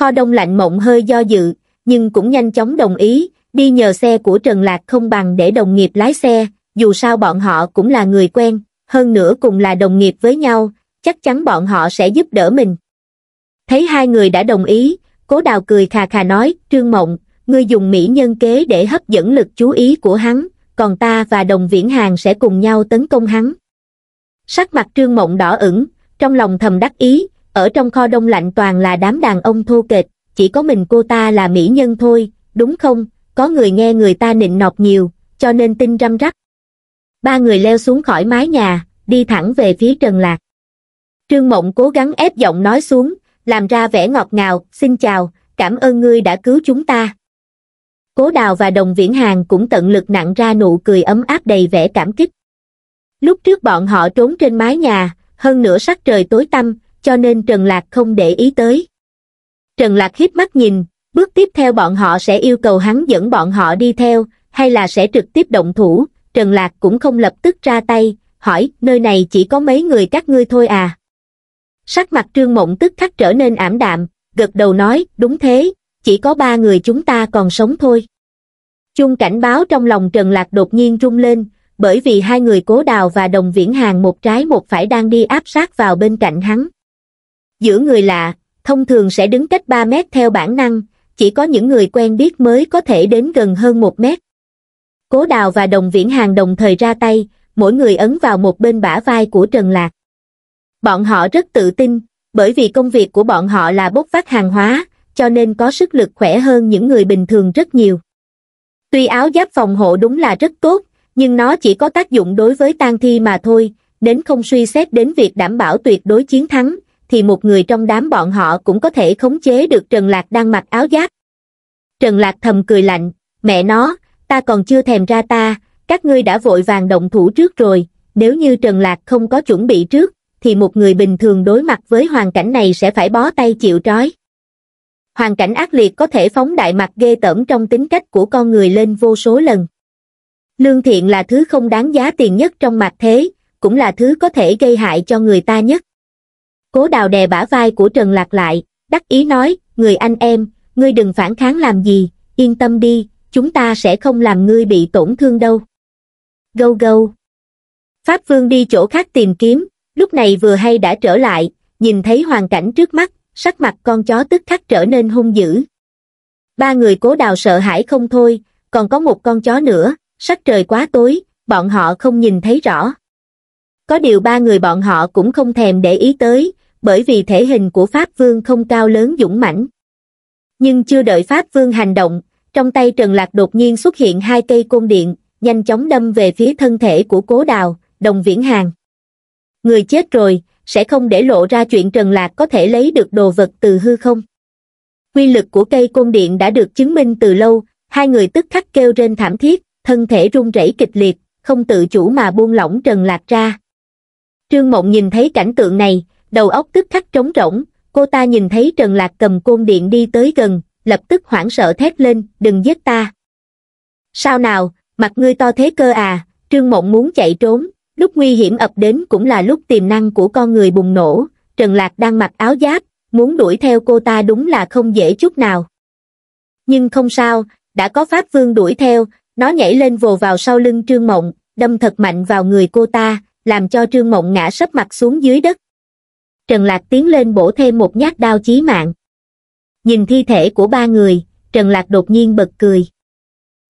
Kho đông lạnh mộng hơi do dự, nhưng cũng nhanh chóng đồng ý, đi nhờ xe của Trần Lạc không bằng để đồng nghiệp lái xe, dù sao bọn họ cũng là người quen, hơn nữa cùng là đồng nghiệp với nhau chắc chắn bọn họ sẽ giúp đỡ mình thấy hai người đã đồng ý cố đào cười khà khà nói trương mộng ngươi dùng mỹ nhân kế để hấp dẫn lực chú ý của hắn còn ta và đồng viễn hàng sẽ cùng nhau tấn công hắn sắc mặt trương mộng đỏ ửng trong lòng thầm đắc ý ở trong kho đông lạnh toàn là đám đàn ông thô kệch chỉ có mình cô ta là mỹ nhân thôi đúng không có người nghe người ta nịnh nọt nhiều cho nên tin răm rắc ba người leo xuống khỏi mái nhà đi thẳng về phía trần lạc trương mộng cố gắng ép giọng nói xuống làm ra vẻ ngọt ngào xin chào cảm ơn ngươi đã cứu chúng ta cố đào và đồng viễn hàng cũng tận lực nặng ra nụ cười ấm áp đầy vẻ cảm kích lúc trước bọn họ trốn trên mái nhà hơn nửa sắc trời tối tăm cho nên trần lạc không để ý tới trần lạc hít mắt nhìn bước tiếp theo bọn họ sẽ yêu cầu hắn dẫn bọn họ đi theo hay là sẽ trực tiếp động thủ Trần Lạc cũng không lập tức ra tay, hỏi, nơi này chỉ có mấy người các ngươi thôi à? Sắc mặt Trương Mộng tức khắc trở nên ảm đạm, gật đầu nói, đúng thế, chỉ có ba người chúng ta còn sống thôi. Chung cảnh báo trong lòng Trần Lạc đột nhiên rung lên, bởi vì hai người cố đào và đồng viễn hàng một trái một phải đang đi áp sát vào bên cạnh hắn. Giữa người lạ, thông thường sẽ đứng cách 3 mét theo bản năng, chỉ có những người quen biết mới có thể đến gần hơn 1 mét. Cố Đào và Đồng Viễn Hàng đồng thời ra tay, mỗi người ấn vào một bên bả vai của Trần Lạc. Bọn họ rất tự tin, bởi vì công việc của bọn họ là bốc phát hàng hóa, cho nên có sức lực khỏe hơn những người bình thường rất nhiều. Tuy áo giáp phòng hộ đúng là rất tốt, nhưng nó chỉ có tác dụng đối với tang thi mà thôi, đến không suy xét đến việc đảm bảo tuyệt đối chiến thắng, thì một người trong đám bọn họ cũng có thể khống chế được Trần Lạc đang mặc áo giáp. Trần Lạc thầm cười lạnh, mẹ nó, ta còn chưa thèm ra ta các ngươi đã vội vàng động thủ trước rồi nếu như trần lạc không có chuẩn bị trước thì một người bình thường đối mặt với hoàn cảnh này sẽ phải bó tay chịu trói hoàn cảnh ác liệt có thể phóng đại mặt ghê tởm trong tính cách của con người lên vô số lần lương thiện là thứ không đáng giá tiền nhất trong mặt thế cũng là thứ có thể gây hại cho người ta nhất cố đào đè bả vai của trần lạc lại đắc ý nói người anh em ngươi đừng phản kháng làm gì yên tâm đi chúng ta sẽ không làm ngươi bị tổn thương đâu. Gâu gâu. Pháp Vương đi chỗ khác tìm kiếm, lúc này vừa hay đã trở lại, nhìn thấy hoàn cảnh trước mắt, sắc mặt con chó tức khắc trở nên hung dữ. Ba người cố đào sợ hãi không thôi, còn có một con chó nữa, sắc trời quá tối, bọn họ không nhìn thấy rõ. Có điều ba người bọn họ cũng không thèm để ý tới, bởi vì thể hình của Pháp Vương không cao lớn dũng mãnh. Nhưng chưa đợi Pháp Vương hành động, trong tay Trần Lạc đột nhiên xuất hiện hai cây côn điện, nhanh chóng đâm về phía thân thể của cố đào, đồng viễn hàng. Người chết rồi, sẽ không để lộ ra chuyện Trần Lạc có thể lấy được đồ vật từ hư không. Quy lực của cây côn điện đã được chứng minh từ lâu, hai người tức khắc kêu trên thảm thiết, thân thể run rẩy kịch liệt, không tự chủ mà buông lỏng Trần Lạc ra. Trương Mộng nhìn thấy cảnh tượng này, đầu óc tức khắc trống rỗng, cô ta nhìn thấy Trần Lạc cầm côn điện đi tới gần, lập tức hoảng sợ thét lên, đừng giết ta. Sao nào, mặt ngươi to thế cơ à, trương mộng muốn chạy trốn, lúc nguy hiểm ập đến cũng là lúc tiềm năng của con người bùng nổ, Trần Lạc đang mặc áo giáp, muốn đuổi theo cô ta đúng là không dễ chút nào. Nhưng không sao, đã có Pháp Vương đuổi theo, nó nhảy lên vồ vào sau lưng Trương Mộng, đâm thật mạnh vào người cô ta, làm cho Trương Mộng ngã sấp mặt xuống dưới đất. Trần Lạc tiến lên bổ thêm một nhát đao chí mạng nhìn thi thể của ba người, Trần Lạc đột nhiên bật cười.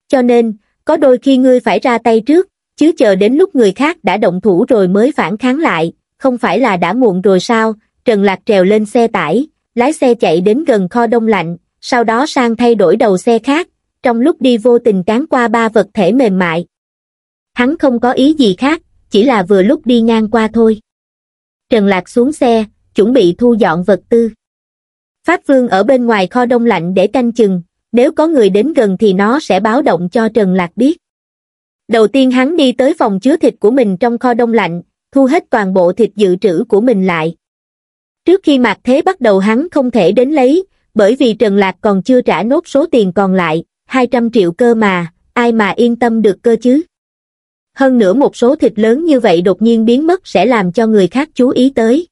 Cho nên, có đôi khi ngươi phải ra tay trước, chứ chờ đến lúc người khác đã động thủ rồi mới phản kháng lại, không phải là đã muộn rồi sao, Trần Lạc trèo lên xe tải, lái xe chạy đến gần kho đông lạnh, sau đó sang thay đổi đầu xe khác, trong lúc đi vô tình cán qua ba vật thể mềm mại. Hắn không có ý gì khác, chỉ là vừa lúc đi ngang qua thôi. Trần Lạc xuống xe, chuẩn bị thu dọn vật tư. Pháp Vương ở bên ngoài kho đông lạnh để canh chừng, nếu có người đến gần thì nó sẽ báo động cho Trần Lạc biết. Đầu tiên hắn đi tới phòng chứa thịt của mình trong kho đông lạnh, thu hết toàn bộ thịt dự trữ của mình lại. Trước khi Mạc Thế bắt đầu hắn không thể đến lấy, bởi vì Trần Lạc còn chưa trả nốt số tiền còn lại, 200 triệu cơ mà, ai mà yên tâm được cơ chứ. Hơn nữa một số thịt lớn như vậy đột nhiên biến mất sẽ làm cho người khác chú ý tới.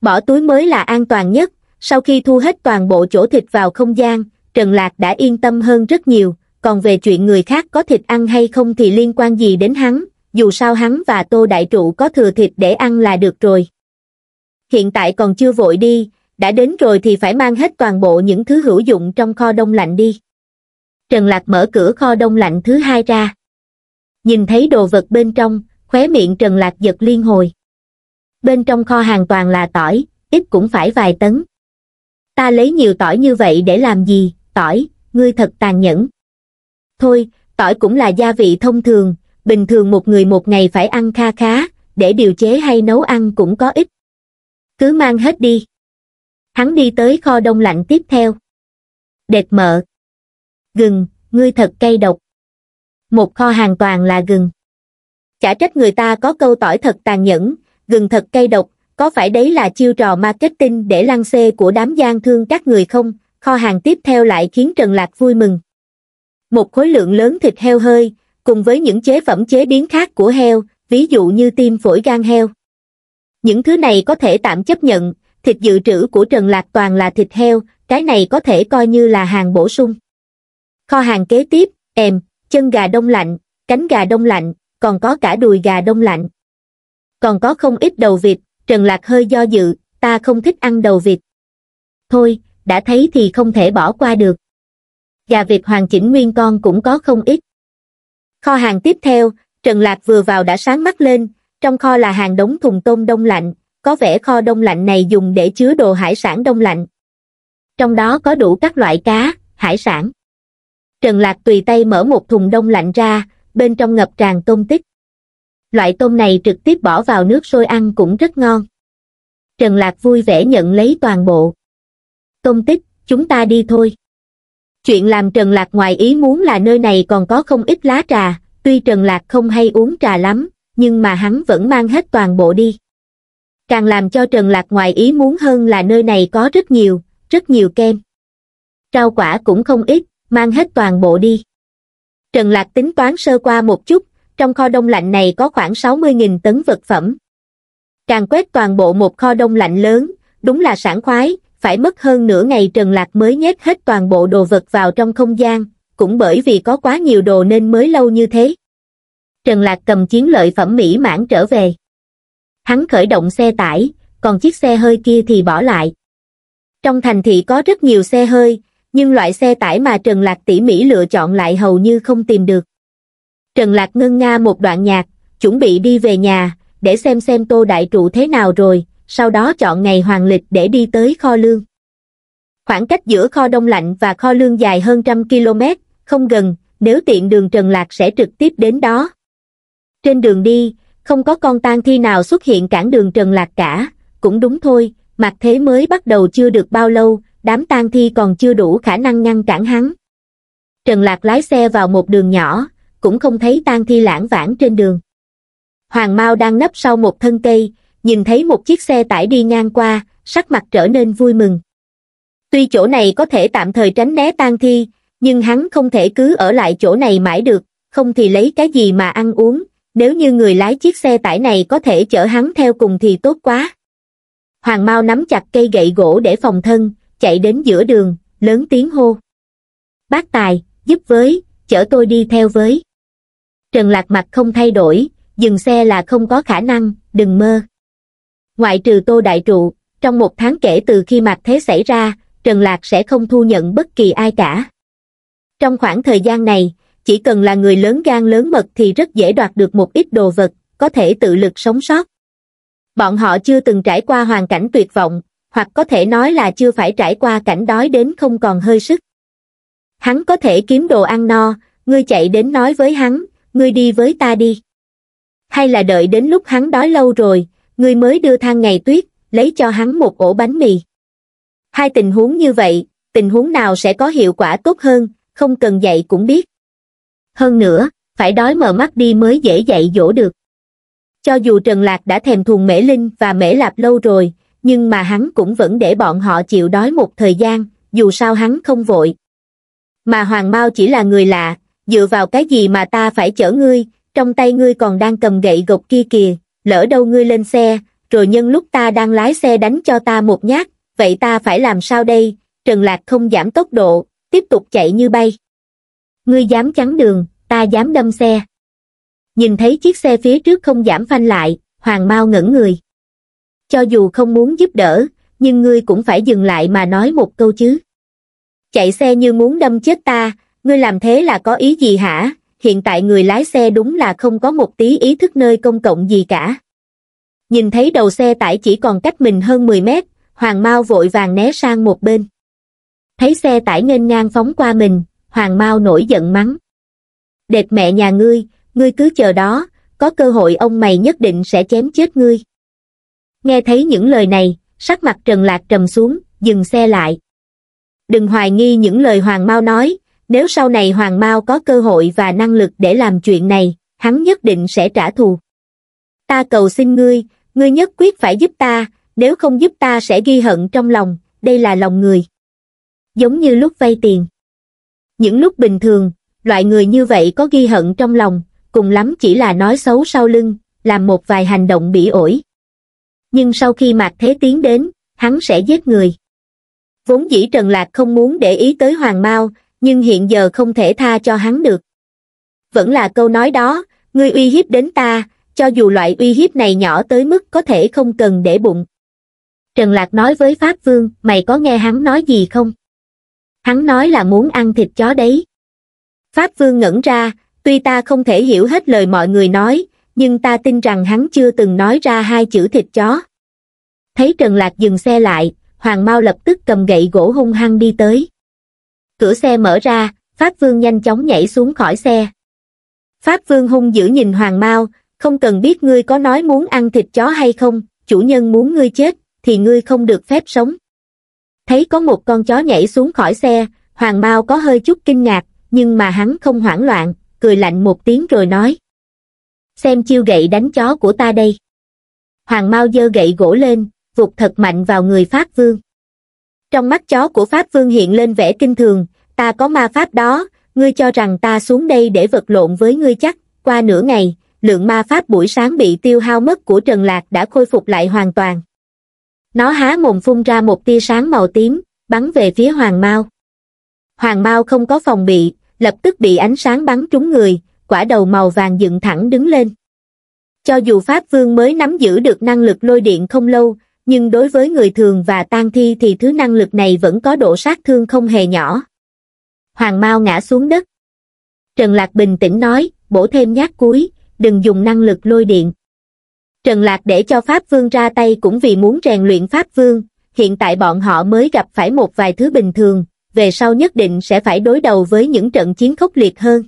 Bỏ túi mới là an toàn nhất, sau khi thu hết toàn bộ chỗ thịt vào không gian trần lạc đã yên tâm hơn rất nhiều còn về chuyện người khác có thịt ăn hay không thì liên quan gì đến hắn dù sao hắn và tô đại trụ có thừa thịt để ăn là được rồi hiện tại còn chưa vội đi đã đến rồi thì phải mang hết toàn bộ những thứ hữu dụng trong kho đông lạnh đi trần lạc mở cửa kho đông lạnh thứ hai ra nhìn thấy đồ vật bên trong khóe miệng trần lạc giật liên hồi bên trong kho hàng toàn là tỏi ít cũng phải vài tấn ta lấy nhiều tỏi như vậy để làm gì, tỏi, ngươi thật tàn nhẫn. Thôi, tỏi cũng là gia vị thông thường, bình thường một người một ngày phải ăn kha khá, để điều chế hay nấu ăn cũng có ích. Cứ mang hết đi. Hắn đi tới kho đông lạnh tiếp theo. Đệt mợ. Gừng, ngươi thật cay độc. Một kho hàng toàn là gừng. Chả trách người ta có câu tỏi thật tàn nhẫn, gừng thật cay độc, có phải đấy là chiêu trò marketing để lăng xê của đám gian thương các người không kho hàng tiếp theo lại khiến trần lạc vui mừng một khối lượng lớn thịt heo hơi cùng với những chế phẩm chế biến khác của heo ví dụ như tim phổi gan heo những thứ này có thể tạm chấp nhận thịt dự trữ của trần lạc toàn là thịt heo cái này có thể coi như là hàng bổ sung kho hàng kế tiếp em, chân gà đông lạnh cánh gà đông lạnh còn có cả đùi gà đông lạnh còn có không ít đầu vịt Trần Lạc hơi do dự, ta không thích ăn đầu vịt. Thôi, đã thấy thì không thể bỏ qua được. Gà vịt hoàn chỉnh nguyên con cũng có không ít. Kho hàng tiếp theo, Trần Lạc vừa vào đã sáng mắt lên, trong kho là hàng đống thùng tôm đông lạnh, có vẻ kho đông lạnh này dùng để chứa đồ hải sản đông lạnh. Trong đó có đủ các loại cá, hải sản. Trần Lạc tùy tay mở một thùng đông lạnh ra, bên trong ngập tràn tôm tích loại tôm này trực tiếp bỏ vào nước sôi ăn cũng rất ngon. Trần Lạc vui vẻ nhận lấy toàn bộ. Tôm tích, chúng ta đi thôi. Chuyện làm Trần Lạc ngoài ý muốn là nơi này còn có không ít lá trà, tuy Trần Lạc không hay uống trà lắm, nhưng mà hắn vẫn mang hết toàn bộ đi. Càng làm cho Trần Lạc ngoài ý muốn hơn là nơi này có rất nhiều, rất nhiều kem. Rau quả cũng không ít, mang hết toàn bộ đi. Trần Lạc tính toán sơ qua một chút, trong kho đông lạnh này có khoảng 60.000 tấn vật phẩm. Càng quét toàn bộ một kho đông lạnh lớn, đúng là sảng khoái, phải mất hơn nửa ngày Trần Lạc mới nhét hết toàn bộ đồ vật vào trong không gian, cũng bởi vì có quá nhiều đồ nên mới lâu như thế. Trần Lạc cầm chiến lợi phẩm mỹ mãn trở về. Hắn khởi động xe tải, còn chiếc xe hơi kia thì bỏ lại. Trong thành thị có rất nhiều xe hơi, nhưng loại xe tải mà Trần Lạc tỉ mỉ lựa chọn lại hầu như không tìm được. Trần Lạc ngân nga một đoạn nhạc, chuẩn bị đi về nhà, để xem xem tô đại trụ thế nào rồi, sau đó chọn ngày hoàng lịch để đi tới kho lương. Khoảng cách giữa kho đông lạnh và kho lương dài hơn trăm km, không gần, nếu tiện đường Trần Lạc sẽ trực tiếp đến đó. Trên đường đi, không có con tang thi nào xuất hiện cản đường Trần Lạc cả, cũng đúng thôi, mặt thế mới bắt đầu chưa được bao lâu, đám tang thi còn chưa đủ khả năng ngăn cản hắn. Trần Lạc lái xe vào một đường nhỏ, cũng không thấy tang thi lãng vãng trên đường. Hoàng Mao đang nấp sau một thân cây, nhìn thấy một chiếc xe tải đi ngang qua, sắc mặt trở nên vui mừng. Tuy chỗ này có thể tạm thời tránh né tang thi, nhưng hắn không thể cứ ở lại chỗ này mãi được, không thì lấy cái gì mà ăn uống, nếu như người lái chiếc xe tải này có thể chở hắn theo cùng thì tốt quá. Hoàng Mao nắm chặt cây gậy gỗ để phòng thân, chạy đến giữa đường, lớn tiếng hô. Bác Tài, giúp với, chở tôi đi theo với. Trần Lạc mặt không thay đổi, dừng xe là không có khả năng, đừng mơ. Ngoại trừ Tô Đại Trụ, trong một tháng kể từ khi mặt thế xảy ra, Trần Lạc sẽ không thu nhận bất kỳ ai cả. Trong khoảng thời gian này, chỉ cần là người lớn gan lớn mật thì rất dễ đoạt được một ít đồ vật, có thể tự lực sống sót. Bọn họ chưa từng trải qua hoàn cảnh tuyệt vọng, hoặc có thể nói là chưa phải trải qua cảnh đói đến không còn hơi sức. Hắn có thể kiếm đồ ăn no, ngươi chạy đến nói với hắn, ngươi đi với ta đi. Hay là đợi đến lúc hắn đói lâu rồi, ngươi mới đưa thang ngày tuyết, lấy cho hắn một ổ bánh mì. Hai tình huống như vậy, tình huống nào sẽ có hiệu quả tốt hơn, không cần dạy cũng biết. Hơn nữa, phải đói mở mắt đi mới dễ dạy dỗ được. Cho dù Trần Lạc đã thèm thuồng Mễ Linh và Mễ Lạp lâu rồi, nhưng mà hắn cũng vẫn để bọn họ chịu đói một thời gian, dù sao hắn không vội. Mà Hoàng Mao chỉ là người lạ, dựa vào cái gì mà ta phải chở ngươi trong tay ngươi còn đang cầm gậy gộc kia kìa lỡ đâu ngươi lên xe rồi nhân lúc ta đang lái xe đánh cho ta một nhát vậy ta phải làm sao đây trần lạc không giảm tốc độ tiếp tục chạy như bay ngươi dám chắn đường ta dám đâm xe nhìn thấy chiếc xe phía trước không giảm phanh lại hoàng mao ngẩn người cho dù không muốn giúp đỡ nhưng ngươi cũng phải dừng lại mà nói một câu chứ chạy xe như muốn đâm chết ta ngươi làm thế là có ý gì hả hiện tại người lái xe đúng là không có một tí ý thức nơi công cộng gì cả nhìn thấy đầu xe tải chỉ còn cách mình hơn 10 mét hoàng mao vội vàng né sang một bên thấy xe tải nghênh ngang phóng qua mình hoàng mao nổi giận mắng đệt mẹ nhà ngươi ngươi cứ chờ đó có cơ hội ông mày nhất định sẽ chém chết ngươi nghe thấy những lời này sắc mặt trần lạc trầm xuống dừng xe lại đừng hoài nghi những lời hoàng mao nói nếu sau này Hoàng Mao có cơ hội và năng lực để làm chuyện này, hắn nhất định sẽ trả thù. Ta cầu xin ngươi, ngươi nhất quyết phải giúp ta, nếu không giúp ta sẽ ghi hận trong lòng, đây là lòng người. Giống như lúc vay tiền. Những lúc bình thường, loại người như vậy có ghi hận trong lòng, cùng lắm chỉ là nói xấu sau lưng, làm một vài hành động bỉ ổi. Nhưng sau khi Mạc Thế Tiến đến, hắn sẽ giết người. Vốn dĩ Trần Lạc không muốn để ý tới Hoàng Mao, nhưng hiện giờ không thể tha cho hắn được vẫn là câu nói đó ngươi uy hiếp đến ta cho dù loại uy hiếp này nhỏ tới mức có thể không cần để bụng trần lạc nói với pháp vương mày có nghe hắn nói gì không hắn nói là muốn ăn thịt chó đấy pháp vương ngẩn ra tuy ta không thể hiểu hết lời mọi người nói nhưng ta tin rằng hắn chưa từng nói ra hai chữ thịt chó thấy trần lạc dừng xe lại hoàng mao lập tức cầm gậy gỗ hung hăng đi tới cửa xe mở ra, Pháp Vương nhanh chóng nhảy xuống khỏi xe. Pháp Vương hung dữ nhìn Hoàng Mao, không cần biết ngươi có nói muốn ăn thịt chó hay không, chủ nhân muốn ngươi chết, thì ngươi không được phép sống. Thấy có một con chó nhảy xuống khỏi xe, Hoàng Mao có hơi chút kinh ngạc, nhưng mà hắn không hoảng loạn, cười lạnh một tiếng rồi nói. Xem chiêu gậy đánh chó của ta đây. Hoàng Mao giơ gậy gỗ lên, vụt thật mạnh vào người Pháp Vương trong mắt chó của pháp vương hiện lên vẻ kinh thường ta có ma pháp đó ngươi cho rằng ta xuống đây để vật lộn với ngươi chắc qua nửa ngày lượng ma pháp buổi sáng bị tiêu hao mất của trần lạc đã khôi phục lại hoàn toàn nó há mồm phun ra một tia sáng màu tím bắn về phía hoàng mao hoàng mao không có phòng bị lập tức bị ánh sáng bắn trúng người quả đầu màu vàng dựng thẳng đứng lên cho dù pháp vương mới nắm giữ được năng lực lôi điện không lâu nhưng đối với người thường và tang thi thì thứ năng lực này vẫn có độ sát thương không hề nhỏ. Hoàng Mao ngã xuống đất. Trần Lạc bình tĩnh nói, bổ thêm nhát cuối, đừng dùng năng lực lôi điện. Trần Lạc để cho Pháp Vương ra tay cũng vì muốn rèn luyện Pháp Vương, hiện tại bọn họ mới gặp phải một vài thứ bình thường, về sau nhất định sẽ phải đối đầu với những trận chiến khốc liệt hơn.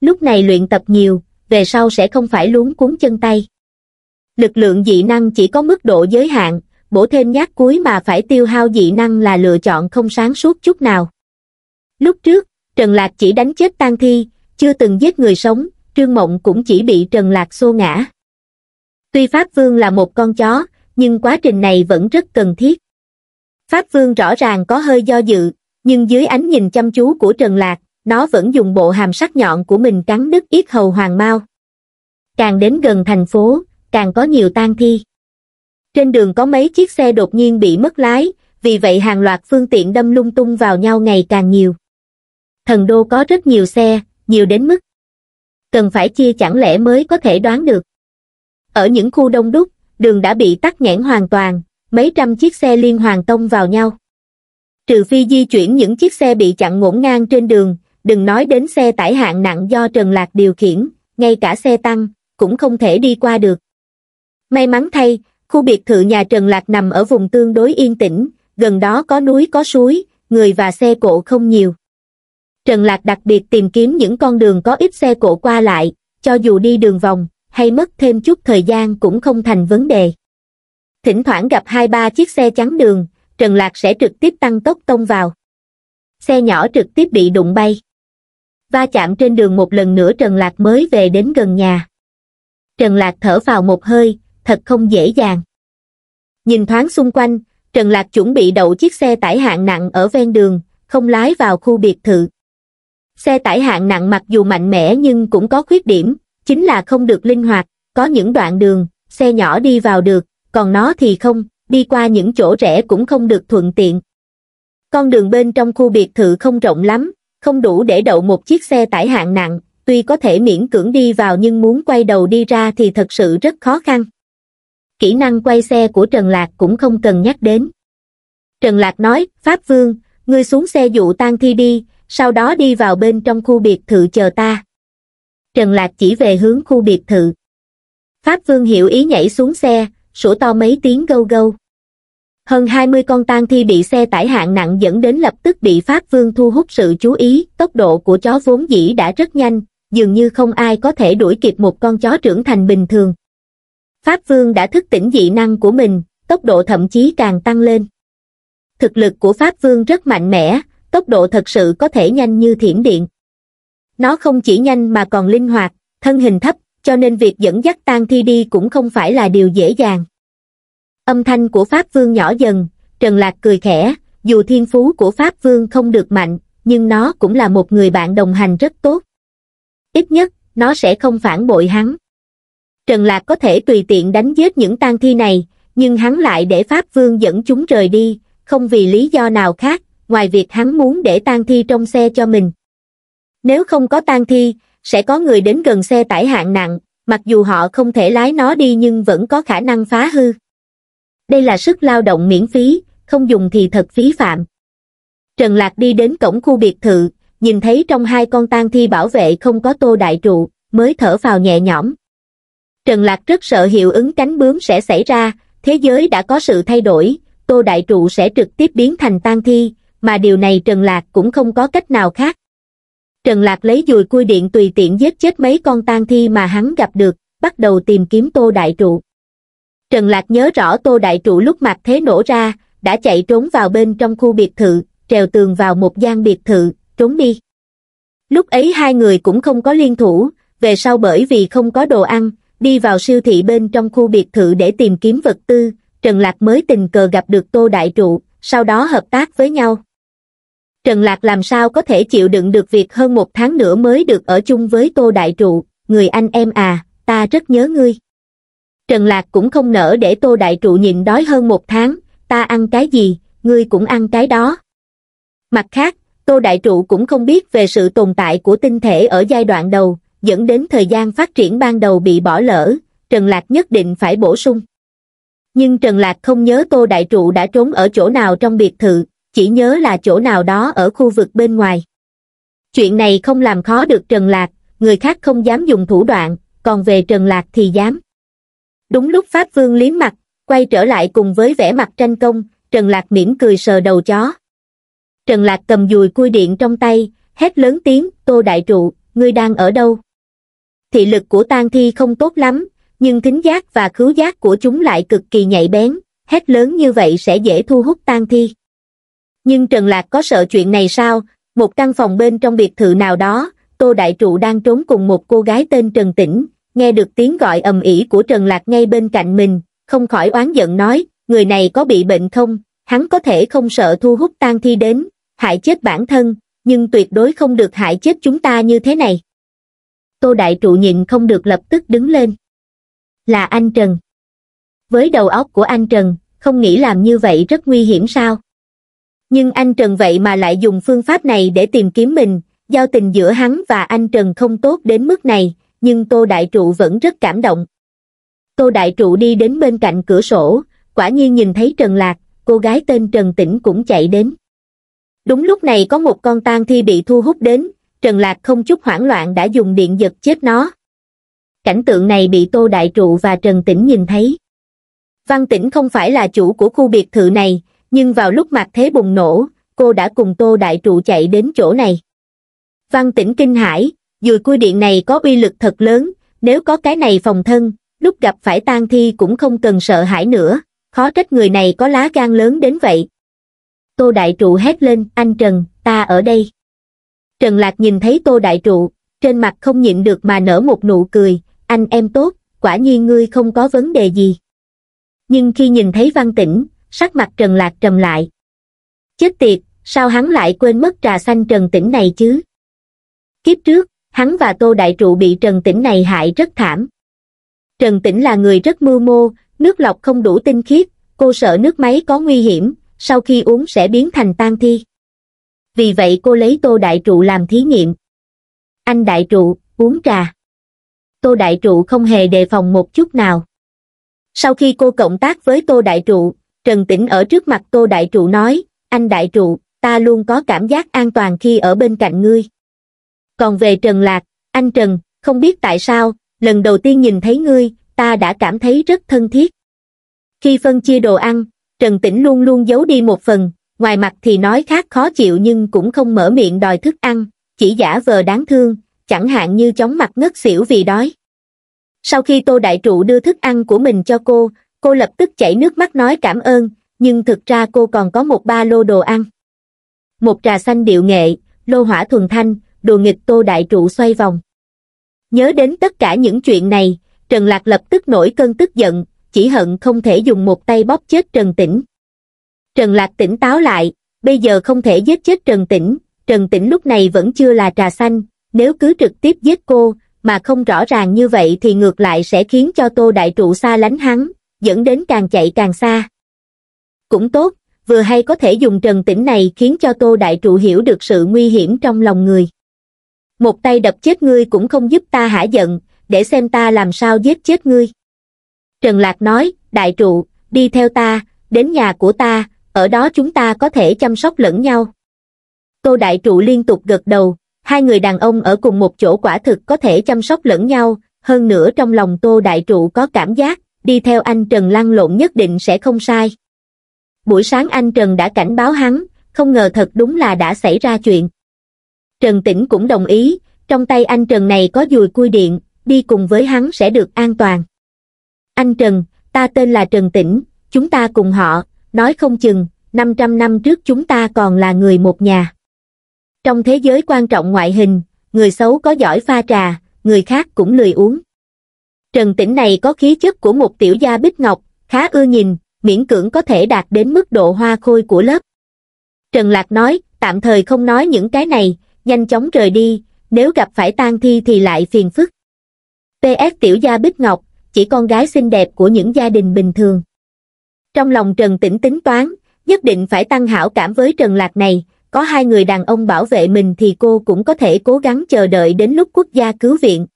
Lúc này luyện tập nhiều, về sau sẽ không phải luống cuốn chân tay lực lượng dị năng chỉ có mức độ giới hạn bổ thêm nhát cuối mà phải tiêu hao dị năng là lựa chọn không sáng suốt chút nào lúc trước trần lạc chỉ đánh chết tang thi chưa từng giết người sống trương mộng cũng chỉ bị trần lạc xô ngã tuy pháp vương là một con chó nhưng quá trình này vẫn rất cần thiết pháp vương rõ ràng có hơi do dự nhưng dưới ánh nhìn chăm chú của trần lạc nó vẫn dùng bộ hàm sắc nhọn của mình cắn đứt yết hầu hoàng mao càng đến gần thành phố càng có nhiều tang thi. Trên đường có mấy chiếc xe đột nhiên bị mất lái, vì vậy hàng loạt phương tiện đâm lung tung vào nhau ngày càng nhiều. Thần đô có rất nhiều xe, nhiều đến mức cần phải chia chẳng lẽ mới có thể đoán được. Ở những khu đông đúc, đường đã bị tắc nghẽn hoàn toàn, mấy trăm chiếc xe liên hoàn tông vào nhau. Trừ phi di chuyển những chiếc xe bị chặn ngổn ngang trên đường, đừng nói đến xe tải hạng nặng do Trần Lạc điều khiển, ngay cả xe tăng, cũng không thể đi qua được may mắn thay khu biệt thự nhà trần lạc nằm ở vùng tương đối yên tĩnh gần đó có núi có suối người và xe cộ không nhiều trần lạc đặc biệt tìm kiếm những con đường có ít xe cộ qua lại cho dù đi đường vòng hay mất thêm chút thời gian cũng không thành vấn đề thỉnh thoảng gặp hai ba chiếc xe chắn đường trần lạc sẽ trực tiếp tăng tốc tông vào xe nhỏ trực tiếp bị đụng bay va chạm trên đường một lần nữa trần lạc mới về đến gần nhà trần lạc thở vào một hơi thật không dễ dàng nhìn thoáng xung quanh trần lạc chuẩn bị đậu chiếc xe tải hạng nặng ở ven đường không lái vào khu biệt thự xe tải hạng nặng mặc dù mạnh mẽ nhưng cũng có khuyết điểm chính là không được linh hoạt có những đoạn đường xe nhỏ đi vào được còn nó thì không đi qua những chỗ rẽ cũng không được thuận tiện con đường bên trong khu biệt thự không rộng lắm không đủ để đậu một chiếc xe tải hạng nặng tuy có thể miễn cưỡng đi vào nhưng muốn quay đầu đi ra thì thật sự rất khó khăn kỹ năng quay xe của Trần Lạc cũng không cần nhắc đến. Trần Lạc nói, Pháp Vương, ngươi xuống xe dụ tan thi đi, sau đó đi vào bên trong khu biệt thự chờ ta. Trần Lạc chỉ về hướng khu biệt thự. Pháp Vương hiểu ý nhảy xuống xe, sủa to mấy tiếng gâu gâu. Hơn 20 con tang thi bị xe tải hạng nặng dẫn đến lập tức bị Pháp Vương thu hút sự chú ý, tốc độ của chó vốn dĩ đã rất nhanh, dường như không ai có thể đuổi kịp một con chó trưởng thành bình thường. Pháp Vương đã thức tỉnh dị năng của mình, tốc độ thậm chí càng tăng lên. Thực lực của Pháp Vương rất mạnh mẽ, tốc độ thật sự có thể nhanh như thiểm điện. Nó không chỉ nhanh mà còn linh hoạt, thân hình thấp, cho nên việc dẫn dắt tang thi đi cũng không phải là điều dễ dàng. Âm thanh của Pháp Vương nhỏ dần, Trần Lạc cười khẽ, dù thiên phú của Pháp Vương không được mạnh, nhưng nó cũng là một người bạn đồng hành rất tốt. Ít nhất, nó sẽ không phản bội hắn. Trần Lạc có thể tùy tiện đánh giết những tang thi này, nhưng hắn lại để Pháp Vương dẫn chúng rời đi, không vì lý do nào khác, ngoài việc hắn muốn để tang thi trong xe cho mình. Nếu không có tang thi, sẽ có người đến gần xe tải hạng nặng, mặc dù họ không thể lái nó đi nhưng vẫn có khả năng phá hư. Đây là sức lao động miễn phí, không dùng thì thật phí phạm. Trần Lạc đi đến cổng khu biệt thự, nhìn thấy trong hai con tang thi bảo vệ không có tô đại trụ, mới thở vào nhẹ nhõm. Trần Lạc rất sợ hiệu ứng cánh bướm sẽ xảy ra, thế giới đã có sự thay đổi, Tô Đại Trụ sẽ trực tiếp biến thành tan thi, mà điều này Trần Lạc cũng không có cách nào khác. Trần Lạc lấy dùi cui điện tùy tiện giết chết mấy con tan thi mà hắn gặp được, bắt đầu tìm kiếm Tô Đại Trụ. Trần Lạc nhớ rõ Tô Đại Trụ lúc mặt thế nổ ra, đã chạy trốn vào bên trong khu biệt thự, trèo tường vào một gian biệt thự, trốn đi. Lúc ấy hai người cũng không có liên thủ, về sau bởi vì không có đồ ăn, đi vào siêu thị bên trong khu biệt thự để tìm kiếm vật tư, Trần Lạc mới tình cờ gặp được Tô Đại Trụ, sau đó hợp tác với nhau. Trần Lạc làm sao có thể chịu đựng được việc hơn một tháng nữa mới được ở chung với Tô Đại Trụ, người anh em à, ta rất nhớ ngươi. Trần Lạc cũng không nỡ để Tô Đại Trụ nhịn đói hơn một tháng, ta ăn cái gì, ngươi cũng ăn cái đó. Mặt khác, Tô Đại Trụ cũng không biết về sự tồn tại của tinh thể ở giai đoạn đầu, dẫn đến thời gian phát triển ban đầu bị bỏ lỡ, Trần Lạc nhất định phải bổ sung. Nhưng Trần Lạc không nhớ Tô Đại Trụ đã trốn ở chỗ nào trong biệt thự, chỉ nhớ là chỗ nào đó ở khu vực bên ngoài. Chuyện này không làm khó được Trần Lạc, người khác không dám dùng thủ đoạn, còn về Trần Lạc thì dám. Đúng lúc Pháp Vương liếm mặt, quay trở lại cùng với vẻ mặt tranh công, Trần Lạc mỉm cười sờ đầu chó. Trần Lạc cầm dùi cui điện trong tay, hét lớn tiếng, Tô Đại Trụ, ngươi đang ở đâu? thị lực của tang thi không tốt lắm nhưng thính giác và khứu giác của chúng lại cực kỳ nhạy bén hét lớn như vậy sẽ dễ thu hút tang thi nhưng trần lạc có sợ chuyện này sao một căn phòng bên trong biệt thự nào đó tô đại trụ đang trốn cùng một cô gái tên trần tĩnh nghe được tiếng gọi ầm ĩ của trần lạc ngay bên cạnh mình không khỏi oán giận nói người này có bị bệnh không hắn có thể không sợ thu hút tang thi đến hại chết bản thân nhưng tuyệt đối không được hại chết chúng ta như thế này Tô Đại Trụ nhịn không được lập tức đứng lên. Là anh Trần. Với đầu óc của anh Trần, không nghĩ làm như vậy rất nguy hiểm sao? Nhưng anh Trần vậy mà lại dùng phương pháp này để tìm kiếm mình, giao tình giữa hắn và anh Trần không tốt đến mức này, nhưng Tô Đại Trụ vẫn rất cảm động. Tô Đại Trụ đi đến bên cạnh cửa sổ, quả nhiên nhìn thấy Trần Lạc, cô gái tên Trần Tĩnh cũng chạy đến. Đúng lúc này có một con tang thi bị thu hút đến, Trần Lạc không chút hoảng loạn đã dùng điện giật chết nó. Cảnh tượng này bị Tô Đại Trụ và Trần Tĩnh nhìn thấy. Văn Tĩnh không phải là chủ của khu biệt thự này, nhưng vào lúc mặt thế bùng nổ, cô đã cùng Tô Đại Trụ chạy đến chỗ này. Văn Tĩnh kinh hãi, dùi cui điện này có uy lực thật lớn, nếu có cái này phòng thân, lúc gặp phải tang thi cũng không cần sợ hãi nữa, khó trách người này có lá gan lớn đến vậy. Tô Đại Trụ hét lên, anh Trần, ta ở đây. Trần Lạc nhìn thấy Tô Đại Trụ, trên mặt không nhịn được mà nở một nụ cười, anh em tốt, quả nhiên ngươi không có vấn đề gì. Nhưng khi nhìn thấy Văn Tĩnh, sắc mặt Trần Lạc trầm lại. Chết tiệt, sao hắn lại quên mất trà xanh Trần Tĩnh này chứ? Kiếp trước, hắn và Tô Đại Trụ bị Trần Tĩnh này hại rất thảm. Trần Tĩnh là người rất mưu mô, nước lọc không đủ tinh khiết, cô sợ nước máy có nguy hiểm, sau khi uống sẽ biến thành tan thi vì vậy cô lấy tô đại trụ làm thí nghiệm. Anh đại trụ, uống trà. Tô đại trụ không hề đề phòng một chút nào. Sau khi cô cộng tác với tô đại trụ, Trần Tĩnh ở trước mặt tô đại trụ nói, anh đại trụ, ta luôn có cảm giác an toàn khi ở bên cạnh ngươi. Còn về Trần Lạc, anh Trần, không biết tại sao, lần đầu tiên nhìn thấy ngươi, ta đã cảm thấy rất thân thiết. Khi phân chia đồ ăn, Trần Tĩnh luôn luôn giấu đi một phần, ngoài mặt thì nói khác khó chịu nhưng cũng không mở miệng đòi thức ăn, chỉ giả vờ đáng thương, chẳng hạn như chóng mặt ngất xỉu vì đói. Sau khi Tô Đại Trụ đưa thức ăn của mình cho cô, cô lập tức chảy nước mắt nói cảm ơn, nhưng thực ra cô còn có một ba lô đồ ăn. Một trà xanh điệu nghệ, lô hỏa thuần thanh, đồ nghịch Tô Đại Trụ xoay vòng. Nhớ đến tất cả những chuyện này, Trần Lạc lập tức nổi cơn tức giận, chỉ hận không thể dùng một tay bóp chết Trần Tĩnh. Trần Lạc tỉnh táo lại, bây giờ không thể giết chết Trần Tĩnh, Trần Tĩnh lúc này vẫn chưa là trà xanh, nếu cứ trực tiếp giết cô, mà không rõ ràng như vậy thì ngược lại sẽ khiến cho Tô Đại Trụ xa lánh hắn, dẫn đến càng chạy càng xa. Cũng tốt, vừa hay có thể dùng Trần Tĩnh này khiến cho Tô Đại Trụ hiểu được sự nguy hiểm trong lòng người. Một tay đập chết ngươi cũng không giúp ta hả giận, để xem ta làm sao giết chết ngươi. Trần Lạc nói, Đại Trụ, đi theo ta, đến nhà của ta, ở đó chúng ta có thể chăm sóc lẫn nhau. Tô Đại Trụ liên tục gật đầu, hai người đàn ông ở cùng một chỗ quả thực có thể chăm sóc lẫn nhau, hơn nữa trong lòng Tô Đại Trụ có cảm giác, đi theo anh Trần lăn lộn nhất định sẽ không sai. Buổi sáng anh Trần đã cảnh báo hắn, không ngờ thật đúng là đã xảy ra chuyện. Trần Tĩnh cũng đồng ý, trong tay anh Trần này có dùi cui điện, đi cùng với hắn sẽ được an toàn. Anh Trần, ta tên là Trần Tĩnh, chúng ta cùng họ, nói không chừng, 500 năm trước chúng ta còn là người một nhà. Trong thế giới quan trọng ngoại hình, người xấu có giỏi pha trà, người khác cũng lười uống. Trần Tĩnh này có khí chất của một tiểu gia bích ngọc, khá ưa nhìn, miễn cưỡng có thể đạt đến mức độ hoa khôi của lớp. Trần Lạc nói, tạm thời không nói những cái này, nhanh chóng rời đi, nếu gặp phải tang thi thì lại phiền phức. PS Tiểu Gia Bích Ngọc, chỉ con gái xinh đẹp của những gia đình bình thường. Trong lòng Trần Tĩnh tính toán, nhất định phải tăng hảo cảm với Trần Lạc này, có hai người đàn ông bảo vệ mình thì cô cũng có thể cố gắng chờ đợi đến lúc quốc gia cứu viện.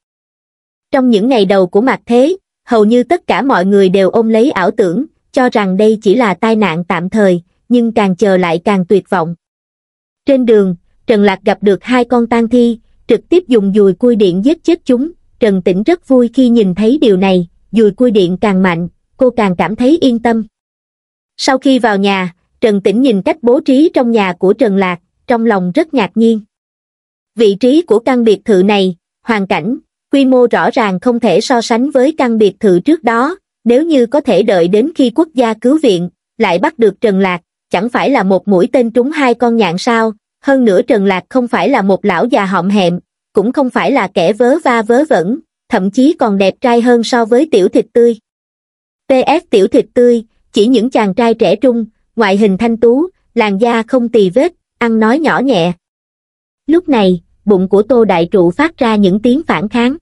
Trong những ngày đầu của mặt thế, hầu như tất cả mọi người đều ôm lấy ảo tưởng, cho rằng đây chỉ là tai nạn tạm thời, nhưng càng chờ lại càng tuyệt vọng. Trên đường, Trần Lạc gặp được hai con tang thi, trực tiếp dùng dùi cui điện giết chết chúng. Trần Tĩnh rất vui khi nhìn thấy điều này, dùi cui điện càng mạnh, cô càng cảm thấy yên tâm sau khi vào nhà trần tĩnh nhìn cách bố trí trong nhà của trần lạc trong lòng rất ngạc nhiên vị trí của căn biệt thự này hoàn cảnh quy mô rõ ràng không thể so sánh với căn biệt thự trước đó nếu như có thể đợi đến khi quốc gia cứu viện lại bắt được trần lạc chẳng phải là một mũi tên trúng hai con nhạn sao hơn nữa trần lạc không phải là một lão già họm hẹm cũng không phải là kẻ vớ va vớ vẩn thậm chí còn đẹp trai hơn so với tiểu thịt tươi pf tiểu thịt tươi chỉ những chàng trai trẻ trung, ngoại hình thanh tú, làn da không tì vết, ăn nói nhỏ nhẹ. Lúc này, bụng của Tô Đại Trụ phát ra những tiếng phản kháng.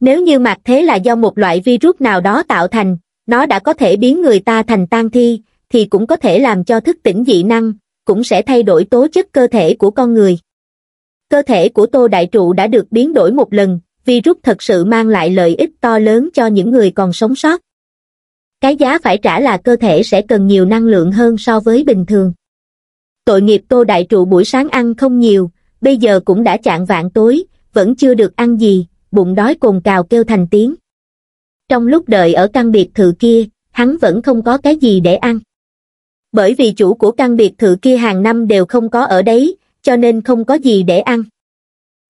Nếu như mặt thế là do một loại virus nào đó tạo thành, nó đã có thể biến người ta thành tan thi, thì cũng có thể làm cho thức tỉnh dị năng, cũng sẽ thay đổi tố chất cơ thể của con người. Cơ thể của Tô Đại Trụ đã được biến đổi một lần, virus thật sự mang lại lợi ích to lớn cho những người còn sống sót cái giá phải trả là cơ thể sẽ cần nhiều năng lượng hơn so với bình thường tội nghiệp tô đại trụ buổi sáng ăn không nhiều bây giờ cũng đã chạng vạn tối vẫn chưa được ăn gì bụng đói cồn cào kêu thành tiếng trong lúc đợi ở căn biệt thự kia hắn vẫn không có cái gì để ăn bởi vì chủ của căn biệt thự kia hàng năm đều không có ở đấy cho nên không có gì để ăn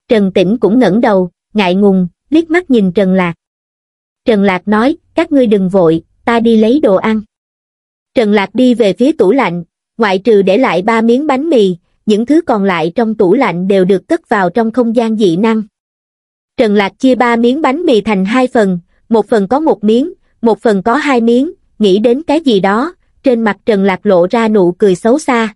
trần tĩnh cũng ngẩng đầu ngại ngùng liếc mắt nhìn trần lạc trần lạc nói các ngươi đừng vội ta đi lấy đồ ăn. Trần Lạc đi về phía tủ lạnh, ngoại trừ để lại ba miếng bánh mì, những thứ còn lại trong tủ lạnh đều được cất vào trong không gian dị năng. Trần Lạc chia ba miếng bánh mì thành hai phần, một phần có một miếng, một phần có hai miếng, nghĩ đến cái gì đó, trên mặt Trần Lạc lộ ra nụ cười xấu xa.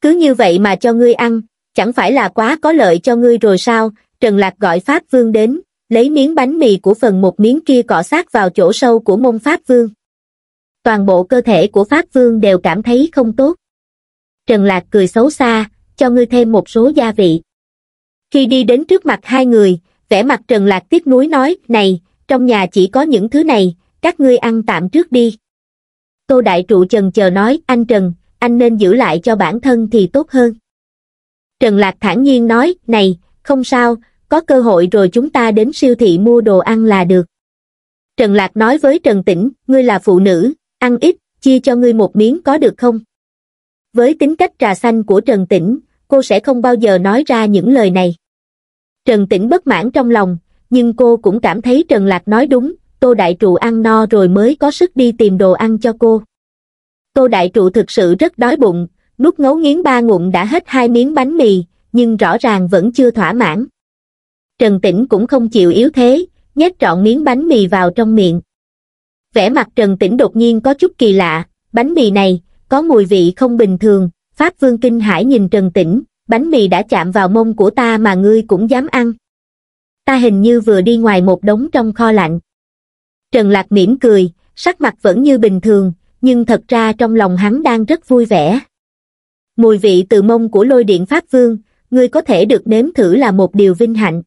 Cứ như vậy mà cho ngươi ăn, chẳng phải là quá có lợi cho ngươi rồi sao, Trần Lạc gọi Pháp Vương đến, lấy miếng bánh mì của phần một miếng kia cọ sát vào chỗ sâu của mông Pháp Vương. Toàn bộ cơ thể của Pháp Vương đều cảm thấy không tốt. Trần Lạc cười xấu xa, cho ngươi thêm một số gia vị. Khi đi đến trước mặt hai người, vẻ mặt Trần Lạc tiếc nuối nói, này, trong nhà chỉ có những thứ này, các ngươi ăn tạm trước đi. Tô Đại Trụ Trần chờ nói, anh Trần, anh nên giữ lại cho bản thân thì tốt hơn. Trần Lạc thản nhiên nói, này, không sao, có cơ hội rồi chúng ta đến siêu thị mua đồ ăn là được. Trần Lạc nói với Trần Tĩnh, ngươi là phụ nữ, ăn ít, chia cho ngươi một miếng có được không? Với tính cách trà xanh của Trần Tĩnh, cô sẽ không bao giờ nói ra những lời này. Trần Tĩnh bất mãn trong lòng, nhưng cô cũng cảm thấy Trần Lạc nói đúng, Tô Đại Trụ ăn no rồi mới có sức đi tìm đồ ăn cho cô. Tô Đại Trụ thực sự rất đói bụng, nuốt ngấu nghiến ba ngụm đã hết hai miếng bánh mì, nhưng rõ ràng vẫn chưa thỏa mãn trần tĩnh cũng không chịu yếu thế nhét trọn miếng bánh mì vào trong miệng vẻ mặt trần tĩnh đột nhiên có chút kỳ lạ bánh mì này có mùi vị không bình thường pháp vương kinh hãi nhìn trần tĩnh bánh mì đã chạm vào mông của ta mà ngươi cũng dám ăn ta hình như vừa đi ngoài một đống trong kho lạnh trần lạc mỉm cười sắc mặt vẫn như bình thường nhưng thật ra trong lòng hắn đang rất vui vẻ mùi vị từ mông của lôi điện pháp vương ngươi có thể được nếm thử là một điều vinh hạnh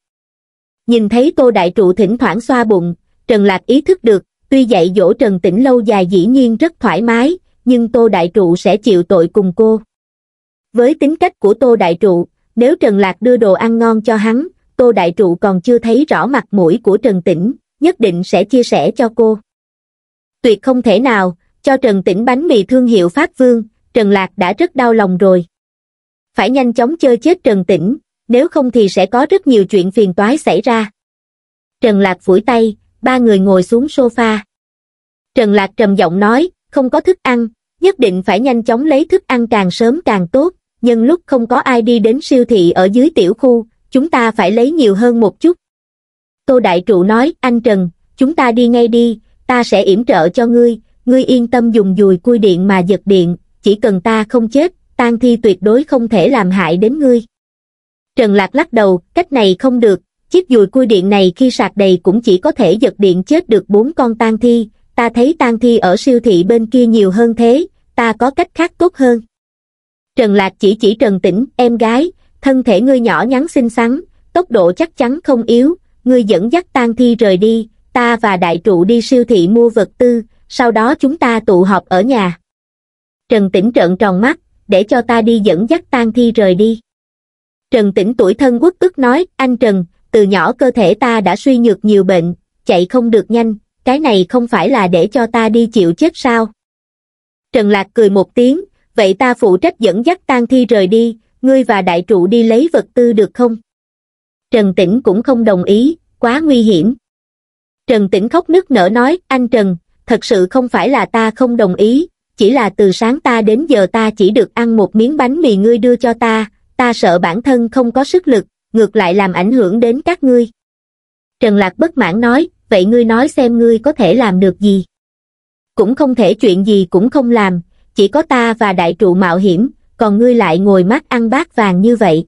nhìn thấy Tô Đại Trụ thỉnh thoảng xoa bụng, Trần Lạc ý thức được, tuy dạy dỗ Trần Tĩnh lâu dài dĩ nhiên rất thoải mái, nhưng Tô Đại Trụ sẽ chịu tội cùng cô. Với tính cách của Tô Đại Trụ, nếu Trần Lạc đưa đồ ăn ngon cho hắn, Tô Đại Trụ còn chưa thấy rõ mặt mũi của Trần Tĩnh, nhất định sẽ chia sẻ cho cô. Tuyệt không thể nào, cho Trần Tĩnh bánh mì thương hiệu Pháp Vương, Trần Lạc đã rất đau lòng rồi. Phải nhanh chóng chơi chết Trần Tĩnh, nếu không thì sẽ có rất nhiều chuyện phiền toái xảy ra. Trần Lạc phủi tay, ba người ngồi xuống sofa. Trần Lạc trầm giọng nói, không có thức ăn, nhất định phải nhanh chóng lấy thức ăn càng sớm càng tốt, nhân lúc không có ai đi đến siêu thị ở dưới tiểu khu, chúng ta phải lấy nhiều hơn một chút. Tô Đại Trụ nói, anh Trần, chúng ta đi ngay đi, ta sẽ yểm trợ cho ngươi, ngươi yên tâm dùng dùi cui điện mà giật điện, chỉ cần ta không chết, tang thi tuyệt đối không thể làm hại đến ngươi. Trần Lạc lắc đầu, cách này không được, chiếc dùi cui điện này khi sạc đầy cũng chỉ có thể giật điện chết được bốn con tang thi, ta thấy tang thi ở siêu thị bên kia nhiều hơn thế, ta có cách khác tốt hơn. Trần Lạc chỉ chỉ Trần Tĩnh, em gái, thân thể ngươi nhỏ nhắn xinh xắn, tốc độ chắc chắn không yếu, ngươi dẫn dắt tang thi rời đi, ta và đại trụ đi siêu thị mua vật tư, sau đó chúng ta tụ họp ở nhà. Trần Tĩnh trợn tròn mắt, để cho ta đi dẫn dắt tang thi rời đi. Trần Tĩnh tuổi thân quốc ức nói, anh Trần, từ nhỏ cơ thể ta đã suy nhược nhiều bệnh, chạy không được nhanh, cái này không phải là để cho ta đi chịu chết sao? Trần Lạc cười một tiếng, vậy ta phụ trách dẫn dắt tang thi rời đi, ngươi và đại trụ đi lấy vật tư được không? Trần Tĩnh cũng không đồng ý, quá nguy hiểm. Trần Tĩnh khóc nức nở nói, anh Trần, thật sự không phải là ta không đồng ý, chỉ là từ sáng ta đến giờ ta chỉ được ăn một miếng bánh mì ngươi đưa cho ta, ta sợ bản thân không có sức lực, ngược lại làm ảnh hưởng đến các ngươi. Trần Lạc bất mãn nói, vậy ngươi nói xem ngươi có thể làm được gì? Cũng không thể chuyện gì cũng không làm, chỉ có ta và đại trụ mạo hiểm, còn ngươi lại ngồi mắt ăn bát vàng như vậy.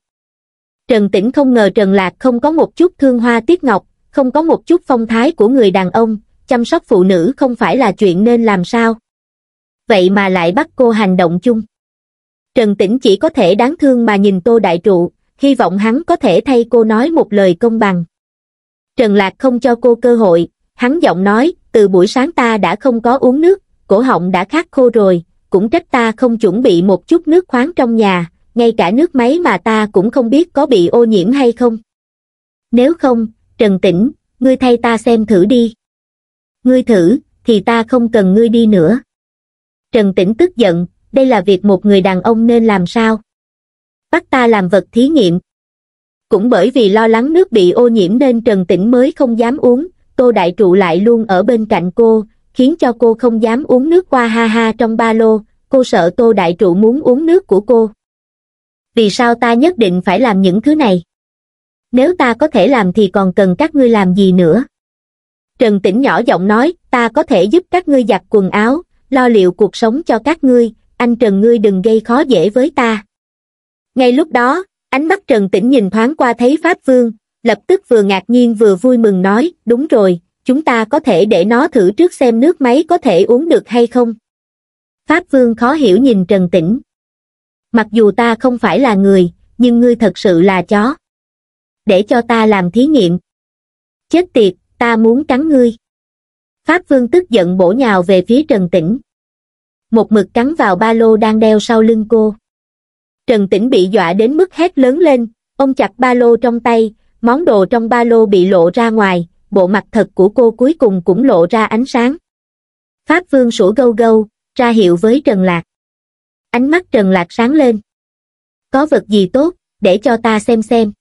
Trần Tĩnh không ngờ Trần Lạc không có một chút thương hoa tiếc ngọc, không có một chút phong thái của người đàn ông, chăm sóc phụ nữ không phải là chuyện nên làm sao. Vậy mà lại bắt cô hành động chung trần tĩnh chỉ có thể đáng thương mà nhìn tô đại trụ hy vọng hắn có thể thay cô nói một lời công bằng trần lạc không cho cô cơ hội hắn giọng nói từ buổi sáng ta đã không có uống nước cổ họng đã khát khô rồi cũng trách ta không chuẩn bị một chút nước khoáng trong nhà ngay cả nước máy mà ta cũng không biết có bị ô nhiễm hay không nếu không trần tĩnh ngươi thay ta xem thử đi ngươi thử thì ta không cần ngươi đi nữa trần tĩnh tức giận đây là việc một người đàn ông nên làm sao? Bắt ta làm vật thí nghiệm. Cũng bởi vì lo lắng nước bị ô nhiễm nên Trần Tĩnh mới không dám uống, Tô Đại Trụ lại luôn ở bên cạnh cô, khiến cho cô không dám uống nước qua ha ha trong ba lô, cô sợ Tô Đại Trụ muốn uống nước của cô. Vì sao ta nhất định phải làm những thứ này? Nếu ta có thể làm thì còn cần các ngươi làm gì nữa? Trần Tĩnh nhỏ giọng nói, ta có thể giúp các ngươi giặt quần áo, lo liệu cuộc sống cho các ngươi, anh Trần ngươi đừng gây khó dễ với ta. Ngay lúc đó, ánh mắt Trần Tĩnh nhìn thoáng qua thấy Pháp Vương, lập tức vừa ngạc nhiên vừa vui mừng nói, đúng rồi, chúng ta có thể để nó thử trước xem nước máy có thể uống được hay không. Pháp Vương khó hiểu nhìn Trần Tĩnh. Mặc dù ta không phải là người, nhưng ngươi thật sự là chó. Để cho ta làm thí nghiệm. Chết tiệt, ta muốn cắn ngươi. Pháp Vương tức giận bổ nhào về phía Trần Tĩnh một mực cắn vào ba lô đang đeo sau lưng cô. Trần Tĩnh bị dọa đến mức hét lớn lên, ông chặt ba lô trong tay, món đồ trong ba lô bị lộ ra ngoài, bộ mặt thật của cô cuối cùng cũng lộ ra ánh sáng. Pháp Vương sủa gâu gâu, ra hiệu với Trần Lạc. Ánh mắt Trần Lạc sáng lên. Có vật gì tốt, để cho ta xem xem.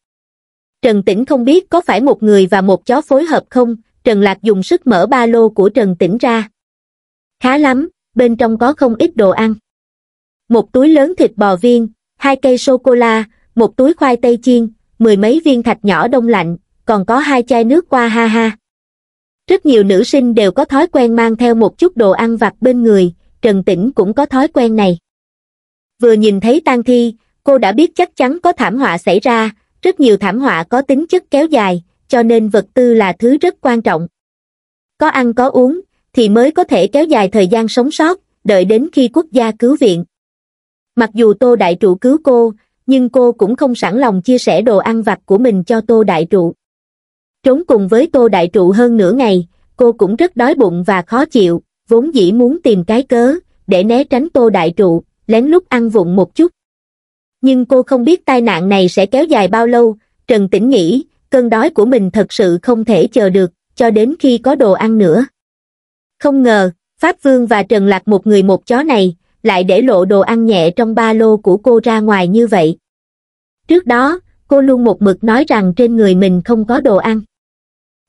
Trần Tĩnh không biết có phải một người và một chó phối hợp không, Trần Lạc dùng sức mở ba lô của Trần Tĩnh ra. Khá lắm, bên trong có không ít đồ ăn. Một túi lớn thịt bò viên, hai cây sô-cô-la, một túi khoai tây chiên, mười mấy viên thạch nhỏ đông lạnh, còn có hai chai nước qua ha ha. Rất nhiều nữ sinh đều có thói quen mang theo một chút đồ ăn vặt bên người, Trần Tĩnh cũng có thói quen này. Vừa nhìn thấy tang thi, cô đã biết chắc chắn có thảm họa xảy ra, rất nhiều thảm họa có tính chất kéo dài, cho nên vật tư là thứ rất quan trọng. Có ăn có uống, thì mới có thể kéo dài thời gian sống sót đợi đến khi quốc gia cứu viện mặc dù tô đại trụ cứu cô nhưng cô cũng không sẵn lòng chia sẻ đồ ăn vặt của mình cho tô đại trụ trốn cùng với tô đại trụ hơn nửa ngày cô cũng rất đói bụng và khó chịu vốn dĩ muốn tìm cái cớ để né tránh tô đại trụ lén lút ăn vụng một chút nhưng cô không biết tai nạn này sẽ kéo dài bao lâu trần tĩnh nghĩ cơn đói của mình thật sự không thể chờ được cho đến khi có đồ ăn nữa không ngờ, Pháp Vương và Trần Lạc một người một chó này, lại để lộ đồ ăn nhẹ trong ba lô của cô ra ngoài như vậy. Trước đó, cô luôn một mực nói rằng trên người mình không có đồ ăn.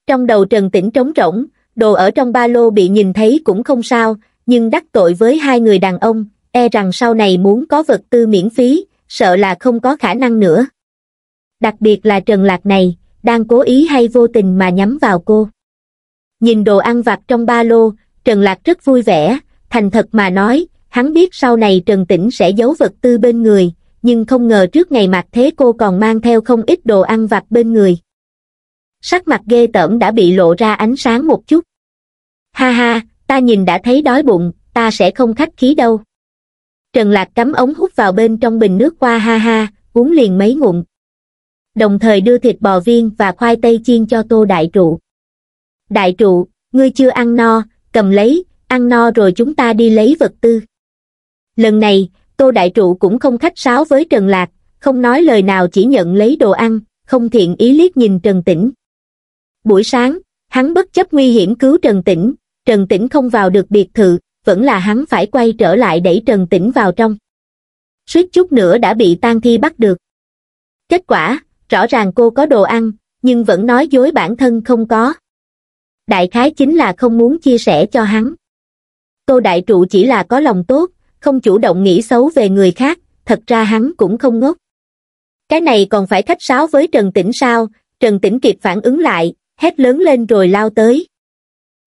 Trong đầu Trần Tĩnh trống rỗng, đồ ở trong ba lô bị nhìn thấy cũng không sao, nhưng đắc tội với hai người đàn ông, e rằng sau này muốn có vật tư miễn phí, sợ là không có khả năng nữa. Đặc biệt là Trần Lạc này, đang cố ý hay vô tình mà nhắm vào cô nhìn đồ ăn vặt trong ba lô trần lạc rất vui vẻ thành thật mà nói hắn biết sau này trần tĩnh sẽ giấu vật tư bên người nhưng không ngờ trước ngày mặt thế cô còn mang theo không ít đồ ăn vặt bên người sắc mặt ghê tởm đã bị lộ ra ánh sáng một chút ha ha ta nhìn đã thấy đói bụng ta sẽ không khách khí đâu trần lạc cắm ống hút vào bên trong bình nước qua ha ha uống liền mấy ngụm đồng thời đưa thịt bò viên và khoai tây chiên cho tô đại trụ đại trụ ngươi chưa ăn no cầm lấy ăn no rồi chúng ta đi lấy vật tư lần này tô đại trụ cũng không khách sáo với trần lạc không nói lời nào chỉ nhận lấy đồ ăn không thiện ý liếc nhìn trần tĩnh buổi sáng hắn bất chấp nguy hiểm cứu trần tĩnh trần tĩnh không vào được biệt thự vẫn là hắn phải quay trở lại đẩy trần tĩnh vào trong suýt chút nữa đã bị tang thi bắt được kết quả rõ ràng cô có đồ ăn nhưng vẫn nói dối bản thân không có đại khái chính là không muốn chia sẻ cho hắn. Tô Đại Trụ chỉ là có lòng tốt, không chủ động nghĩ xấu về người khác, thật ra hắn cũng không ngốc. Cái này còn phải khách sáo với Trần Tĩnh sao, Trần Tĩnh kịp phản ứng lại, hét lớn lên rồi lao tới.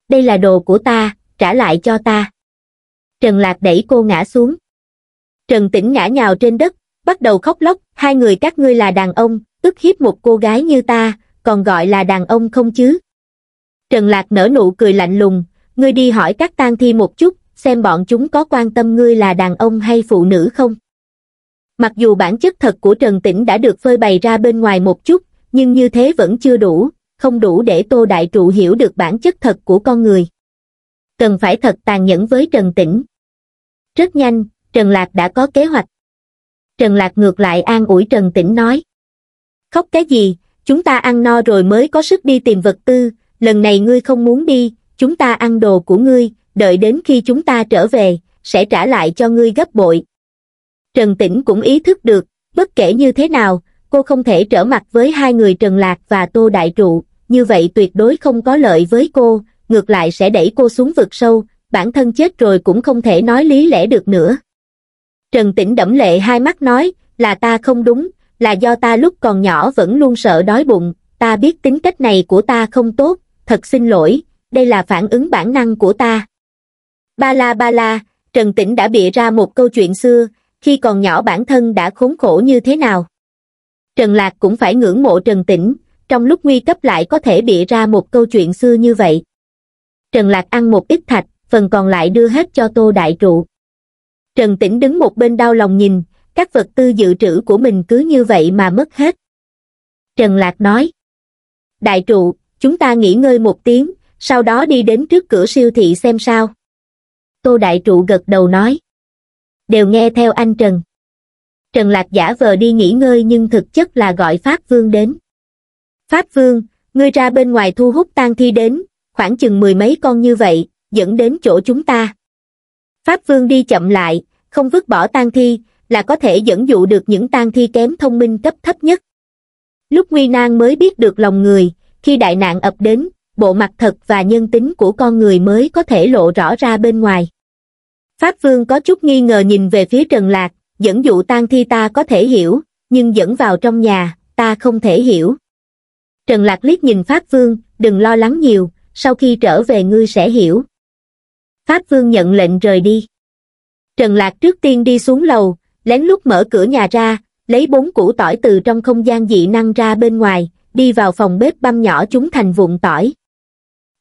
Đây là đồ của ta, trả lại cho ta. Trần Lạc đẩy cô ngã xuống. Trần Tĩnh ngã nhào trên đất, bắt đầu khóc lóc, hai người các ngươi là đàn ông, ức hiếp một cô gái như ta, còn gọi là đàn ông không chứ? Trần Lạc nở nụ cười lạnh lùng, ngươi đi hỏi các tang thi một chút, xem bọn chúng có quan tâm ngươi là đàn ông hay phụ nữ không. Mặc dù bản chất thật của Trần Tĩnh đã được phơi bày ra bên ngoài một chút, nhưng như thế vẫn chưa đủ, không đủ để Tô Đại Trụ hiểu được bản chất thật của con người. Cần phải thật tàn nhẫn với Trần Tĩnh. Rất nhanh, Trần Lạc đã có kế hoạch. Trần Lạc ngược lại an ủi Trần Tĩnh nói. Khóc cái gì, chúng ta ăn no rồi mới có sức đi tìm vật tư, lần này ngươi không muốn đi, chúng ta ăn đồ của ngươi, đợi đến khi chúng ta trở về, sẽ trả lại cho ngươi gấp bội. Trần Tĩnh cũng ý thức được, bất kể như thế nào, cô không thể trở mặt với hai người Trần Lạc và Tô Đại Trụ, như vậy tuyệt đối không có lợi với cô, ngược lại sẽ đẩy cô xuống vực sâu, bản thân chết rồi cũng không thể nói lý lẽ được nữa. Trần Tĩnh đẫm lệ hai mắt nói, là ta không đúng, là do ta lúc còn nhỏ vẫn luôn sợ đói bụng, ta biết tính cách này của ta không tốt, thật xin lỗi đây là phản ứng bản năng của ta ba la ba la trần tĩnh đã bịa ra một câu chuyện xưa khi còn nhỏ bản thân đã khốn khổ như thế nào trần lạc cũng phải ngưỡng mộ trần tĩnh trong lúc nguy cấp lại có thể bịa ra một câu chuyện xưa như vậy trần lạc ăn một ít thạch phần còn lại đưa hết cho tô đại trụ trần tĩnh đứng một bên đau lòng nhìn các vật tư dự trữ của mình cứ như vậy mà mất hết trần lạc nói đại trụ chúng ta nghỉ ngơi một tiếng, sau đó đi đến trước cửa siêu thị xem sao. Tô Đại Trụ gật đầu nói. Đều nghe theo anh Trần. Trần Lạc giả vờ đi nghỉ ngơi nhưng thực chất là gọi Pháp Vương đến. Pháp Vương, ngươi ra bên ngoài thu hút tang thi đến, khoảng chừng mười mấy con như vậy, dẫn đến chỗ chúng ta. Pháp Vương đi chậm lại, không vứt bỏ tang thi, là có thể dẫn dụ được những tang thi kém thông minh cấp thấp nhất. Lúc nguy nan mới biết được lòng người, khi đại nạn ập đến bộ mặt thật và nhân tính của con người mới có thể lộ rõ ra bên ngoài pháp vương có chút nghi ngờ nhìn về phía trần lạc dẫn dụ tan thi ta có thể hiểu nhưng dẫn vào trong nhà ta không thể hiểu trần lạc liếc nhìn pháp vương đừng lo lắng nhiều sau khi trở về ngươi sẽ hiểu pháp vương nhận lệnh rời đi trần lạc trước tiên đi xuống lầu lén lút mở cửa nhà ra lấy bốn củ tỏi từ trong không gian dị năng ra bên ngoài đi vào phòng bếp băm nhỏ chúng thành vụn tỏi.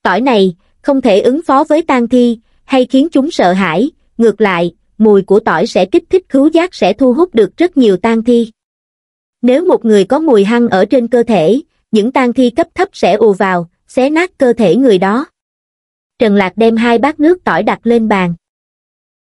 Tỏi này, không thể ứng phó với tang thi, hay khiến chúng sợ hãi, ngược lại, mùi của tỏi sẽ kích thích khứu giác sẽ thu hút được rất nhiều tang thi. Nếu một người có mùi hăng ở trên cơ thể, những tang thi cấp thấp sẽ ù vào, xé nát cơ thể người đó. Trần Lạc đem hai bát nước tỏi đặt lên bàn.